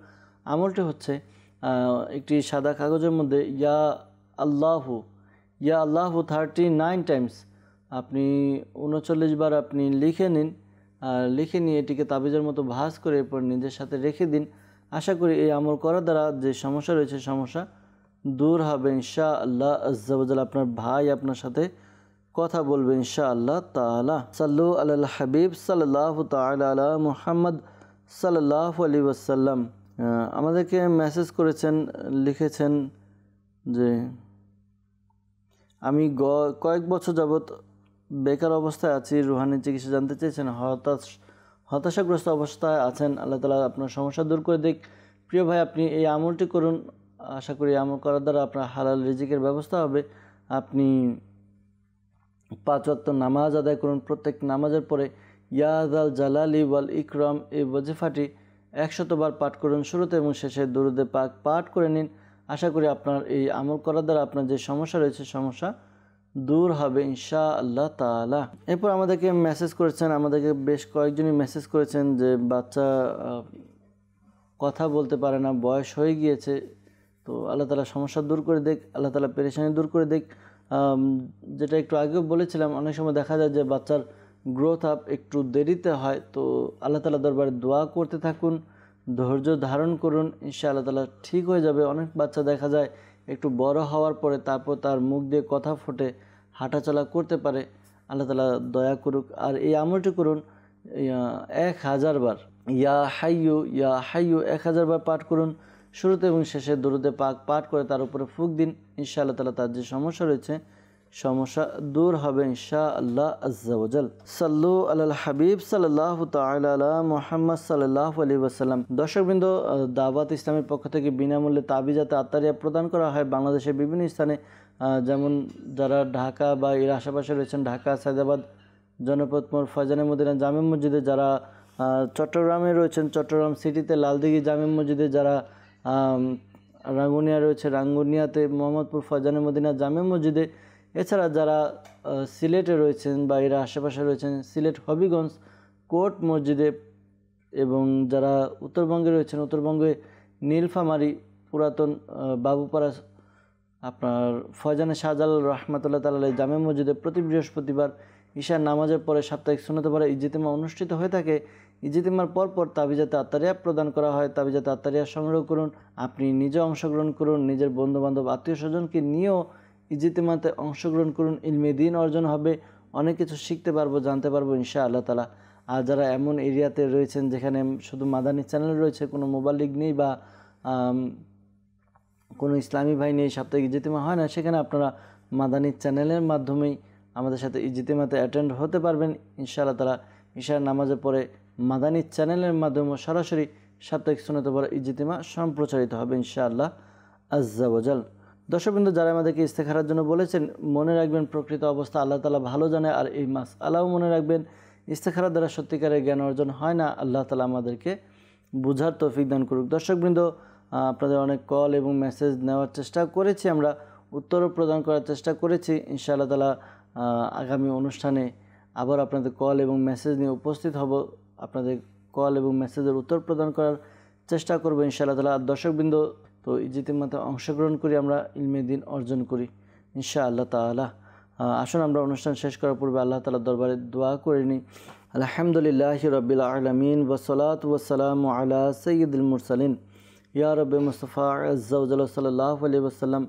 আমলটি হচ্ছে একটি সাদা কাগজের মধ্যে ইয়া আল্লাহু ইয়া আল্লাহু থার্টি নাইন টাইমস আপনি উনচল্লিশ বার আপনি লিখে নিন লিখে নিয়ে এটিকে তাবিজের মতো ভাজ করে এরপর নিজের সাথে রেখে দিন আশা করি এই আমল করা দ্বারা যে সমস্যা রয়েছে সমস্যা দূর হবে ইনশা আল্লাহ আজ্জাবজাল আপনার ভাই আপনার সাথে কথা বলবে ইনশা আল্লাহ তালা সাল্লু আল হাবিব সাল্লাহ তালা মুহাম্মদ সাল্লাহ আলী ওসাল্লাম আমাদেরকে মেসেজ করেছেন লিখেছেন যে আমি গ কয়েক বছর যাবৎ বেকার অবস্থায় আছি রুহানি চিকিৎসা জানতে চেয়েছেন হতাশ হতাশাগ্রস্ত অবস্থায় আছেন আল্লাহ তালা আপনার সমস্যা দূর করে দিক প্রিয় ভাই আপনি এই আমলটি করুন আশা করি আমল করার দ্বারা আপনার হালাল রিজিকের ব্যবস্থা হবে আপনি পাঁচ ওয়াক্ত নামাজ আদায় করুন প্রত্যেক নামাজের পরে ইয়াদ আল জালালি ওয়াল ইকরম এই বজিফাটি একশতবার পাঠ করুন শুরুতে এবং শেষে দরুদে পাক পাঠ করে নিন আশা করি আপনার এই আমল করার দ্বারা আপনার যে সমস্যা রয়েছে সমস্যা দূর হবে ইনশা আল্লাহ তালা এরপর আমাদেরকে মেসেজ করেছেন আমাদেরকে বেশ কয়েকজনই মেসেজ করেছেন যে বাচ্চা কথা বলতে পারে না বয়স হয়ে গিয়েছে তো আল্লাহ তালা সমস্যা দূর করে দেখ আল্লাহ তালা পেরেশানি দূর করে দেখ যেটা একটু আগেও বলেছিলাম অনেক সময় দেখা যায় যে বাচ্চার গ্রোথ আপ একটু দেরিতে হয় তো আল্লাহ তালা দরবারে দোয়া করতে থাকুন ধৈর্য ধারণ করুন ইনশা আল্লাহ তালা ঠিক হয়ে যাবে অনেক বাচ্চা দেখা যায় একটু বড় হওয়ার পরে তারপর তার মুখ দিয়ে কথা ফোটে হাঁটাচলা করতে পারে আল্লাহ তালা দয়া করুক আর এই আমলটি করুন এক হাজার বার ইয়া হাইয়ু ইয়া হাইয়ু এক হাজার বার পাঠ করুন শুরুতে এবং শেষে দরুদে পাক পাঠ করে তার উপরে ফুক দিন ইনশা আল্লাহ তালা তার যে সমস্যা রয়েছে সমস্যা দূর হবে ইনশা আল্লাহ আজ্জাল সাল্লু আল্লাহ হাবিব সাল্লাহ তালা মোহাম্মদ সাল্লাহ আলী ওসাল্লাম দর্শকবৃন্দ দাওয়াত ইসলামের পক্ষ থেকে বিনামূল্যে তাবিজাতে আত্মারিয়া প্রদান করা হয় বাংলাদেশের বিভিন্ন স্থানে যেমন যারা ঢাকা বা এর আশেপাশে রয়েছেন ঢাকা সায়দাবাদ জনপদ মোর ফয়জানে মদিনা জামে মসজিদে যারা চট্টগ্রামে রয়েছেন চট্টগ্রাম সিটিতে লালদিঘি জামে মসজিদে যারা রাঙ্গুনিয়া রয়েছে রাঙ্গুনিয়াতে মোহাম্মদপুর ফজানে মদিনা জামে মসজিদে এছাড়া যারা সিলেটে রয়েছেন বা এরা আশেপাশে রয়েছেন সিলেট হবিগঞ্জ কোর্ট মসজিদে এবং যারা উত্তরবঙ্গে রয়েছেন উত্তরবঙ্গে নীলফামারি পুরাতন বাবুপাড়া আপনার ফয়জানে শাহজাল রহমাতুল্লাহ তাল্লাহ জামে মসজিদে প্রতি বৃহস্পতিবার ঈশার নামাজের পরে সাপ্তাহিক শুনতে পারে ইজিতেমা অনুষ্ঠিত হয়ে থাকে ইজিতিমার পরপর তাবিজাতে আত্মারিয়া প্রদান করা হয় তাবিজাতে আত্মারিয়া সংগ্রহ করুন আপনি নিজে অংশগ্রহণ করুন নিজের বন্ধুবান্ধব আত্মীয় স্বজনকে নিয়েও ইজিতিমাতে অংশগ্রহণ করুন ইলমে দিন অর্জন হবে অনেক কিছু শিখতে পারবো জানতে পারবো ইনশা আল্লাহ তালা আর যারা এমন এরিয়াতে রয়েছেন যেখানে শুধু মাদানি চ্যানেল রয়েছে কোনো মোবাইল লিগ নেই বা কোনো ইসলামী ভাই নেই সাপ্তাহিক ইজিতিমা হয় না সেখানে আপনারা মাদানি চ্যানেলের মাধ্যমেই আমাদের সাথে ইজিতিমাতে অ্যাটেন্ড হতে পারবেন ইনশাআল্লাহ তারা ঈশার নামাজের পরে মাদানী চ্যানেলের মাধ্যমে সরাসরি সাপ্তাহিক বড় ইজতিমা সম্প্রচারিত হবে ইনশাআল্লাহ আজ্জাওয়াজাল দর্শকবৃন্দ যারা আমাদেরকে ইস্তেখারার জন্য বলেছেন মনে রাখবেন প্রকৃত অবস্থা আল্লাহ তালা ভালো জানে আর এই মাস আল্লাহও মনে রাখবেন ইস্তেখারার দ্বারা সত্যিকারের জ্ঞান অর্জন হয় না আল্লাহ তালা আমাদেরকে বুঝার তৌফিক দান করুক দর্শকবৃন্দ আপনাদের অনেক কল এবং মেসেজ নেওয়ার চেষ্টা করেছি আমরা উত্তরও প্রদান করার চেষ্টা করেছি ইনশাআল্লাহ তালা আগামী অনুষ্ঠানে আবার আপনাদের কল এবং মেসেজ নিয়ে উপস্থিত হব আপনাদের কল এবং মেসেজের উত্তর প্রদান করার চেষ্টা করবো ইনশাআল্লাহ তালা দর্শকবৃন্দ তো ইজিতের মতো অংশগ্রহণ করি আমরা ইলমে দিন অর্জন করি ইনশা আল্লাহ তালা আসুন আমরা অনুষ্ঠান শেষ করার পূর্বে আল্লাহ তালা দরবারে দোয়া করে নিই আলহামদুলিল্লাহ রবিল আলমিন ওসলাত ওসালাম আলা সঈদুল মুরসালিন ইয়া রব মুস্তফা আজ্জাউজাল সাল্লাহ আলী ওসাল্লাম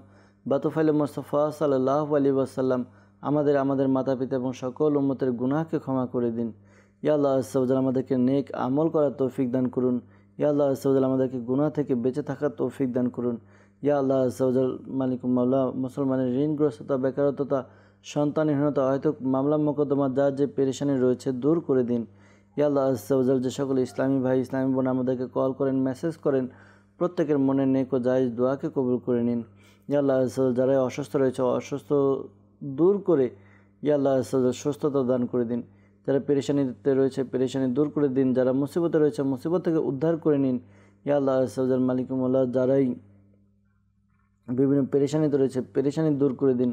বাতুফাইল মুস্তফা সাল্লাহ আলী ওসাল্লাম আমাদের আমাদের মাতা পিতা এবং সকল উম্মতের গুনাহকে ক্ষমা করে দিন ইয়া আল্লাহ আসাউজাল আমাদেরকে নেক আমল করার তৌফিক দান করুন ইয়া আল্লাহ আসাউজাল আমাদেরকে গুণা থেকে বেঁচে থাকার তৌফিক দান করুন ইয়া আল্লাহ আসাউজাল মালিক মাল্লা মুসলমানের ঋণগ্রস্ততা বেকারত্বতা সন্তানহীনতা হয়তো মামলা মোকদ্দমা যা যে পেরেশানি রয়েছে দূর করে দিন ইয়া আল্লাহ আসাউজাল যে সকল ইসলামী ভাই ইসলামী বোন আমাদেরকে কল করেন মেসেজ করেন প্রত্যেকের মনে নেক ও জায়জ দোয়াকে কবুল করে নিন ইয়া আল্লাহ আসাউজাল যারা অসুস্থ রয়েছে অসুস্থ দূর করে ইয়া আল্লাহ আসাউজাল সুস্থতা দান করে দিন যারা পেরেশানিতে রয়েছে পেরেশানি দূর করে দিন যারা মুসিবতে রয়েছে মুসিবত থেকে উদ্ধার করে নিন ইয়া আল্লাহ সাউজাল যারাই বিভিন্ন পেরেশানিতে রয়েছে পেরেশানি দূর করে দিন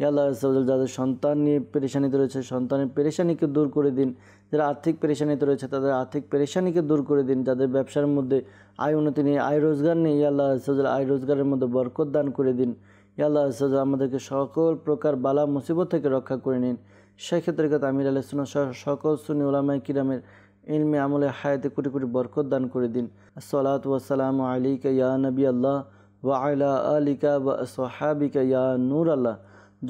ইয়া আল্লাহ সাউজাল যাদের সন্তান নিয়ে পেরেশানিতে রয়েছে সন্তানের পেরেশানিকে দূর করে দিন যারা আর্থিক পেরেশানিতে রয়েছে তাদের আর্থিক পেরেশানিকে দূর করে দিন যাদের ব্যবসার মধ্যে আয় উন্নতি নিয়ে আয় রোজগার নিয়ে ইয়া আল্লাহ আয় রোজগারের মধ্যে বরকত দান করে দিন ইয়া আল্লাহ সাউজাল আমাদেরকে সকল প্রকার বালা মুসিবত থেকে রক্ষা করে নিন সেক্ষেত্রে গত আমির আল সুন সকল সুনি ওলামাই কিরামের ইলমে আমলে হায়াতে কোটি কোটি বরকত দান করে দিন সলাত ওয়াসালাম আলিকা ইয়া নবী আল্লাহ ওয়া আলা আলিকা বা সোহাবিকা ইয়া নূর আল্লাহ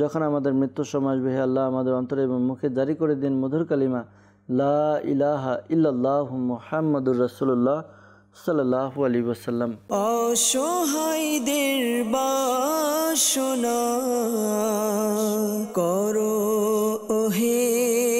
যখন আমাদের মৃত্যু সমাজ বেহে আল্লাহ আমাদের অন্তরে এবং মুখে জারি করে দিন মধুর কালিমা লা ইলাহা ইল্লাল্লাহ মুহাম্মাদুর রাসূলুল্লাহ সাল্লাল্লাহু আলাইহি ওয়াসাল্লাম অসহায়দের বাসনা করো ওহে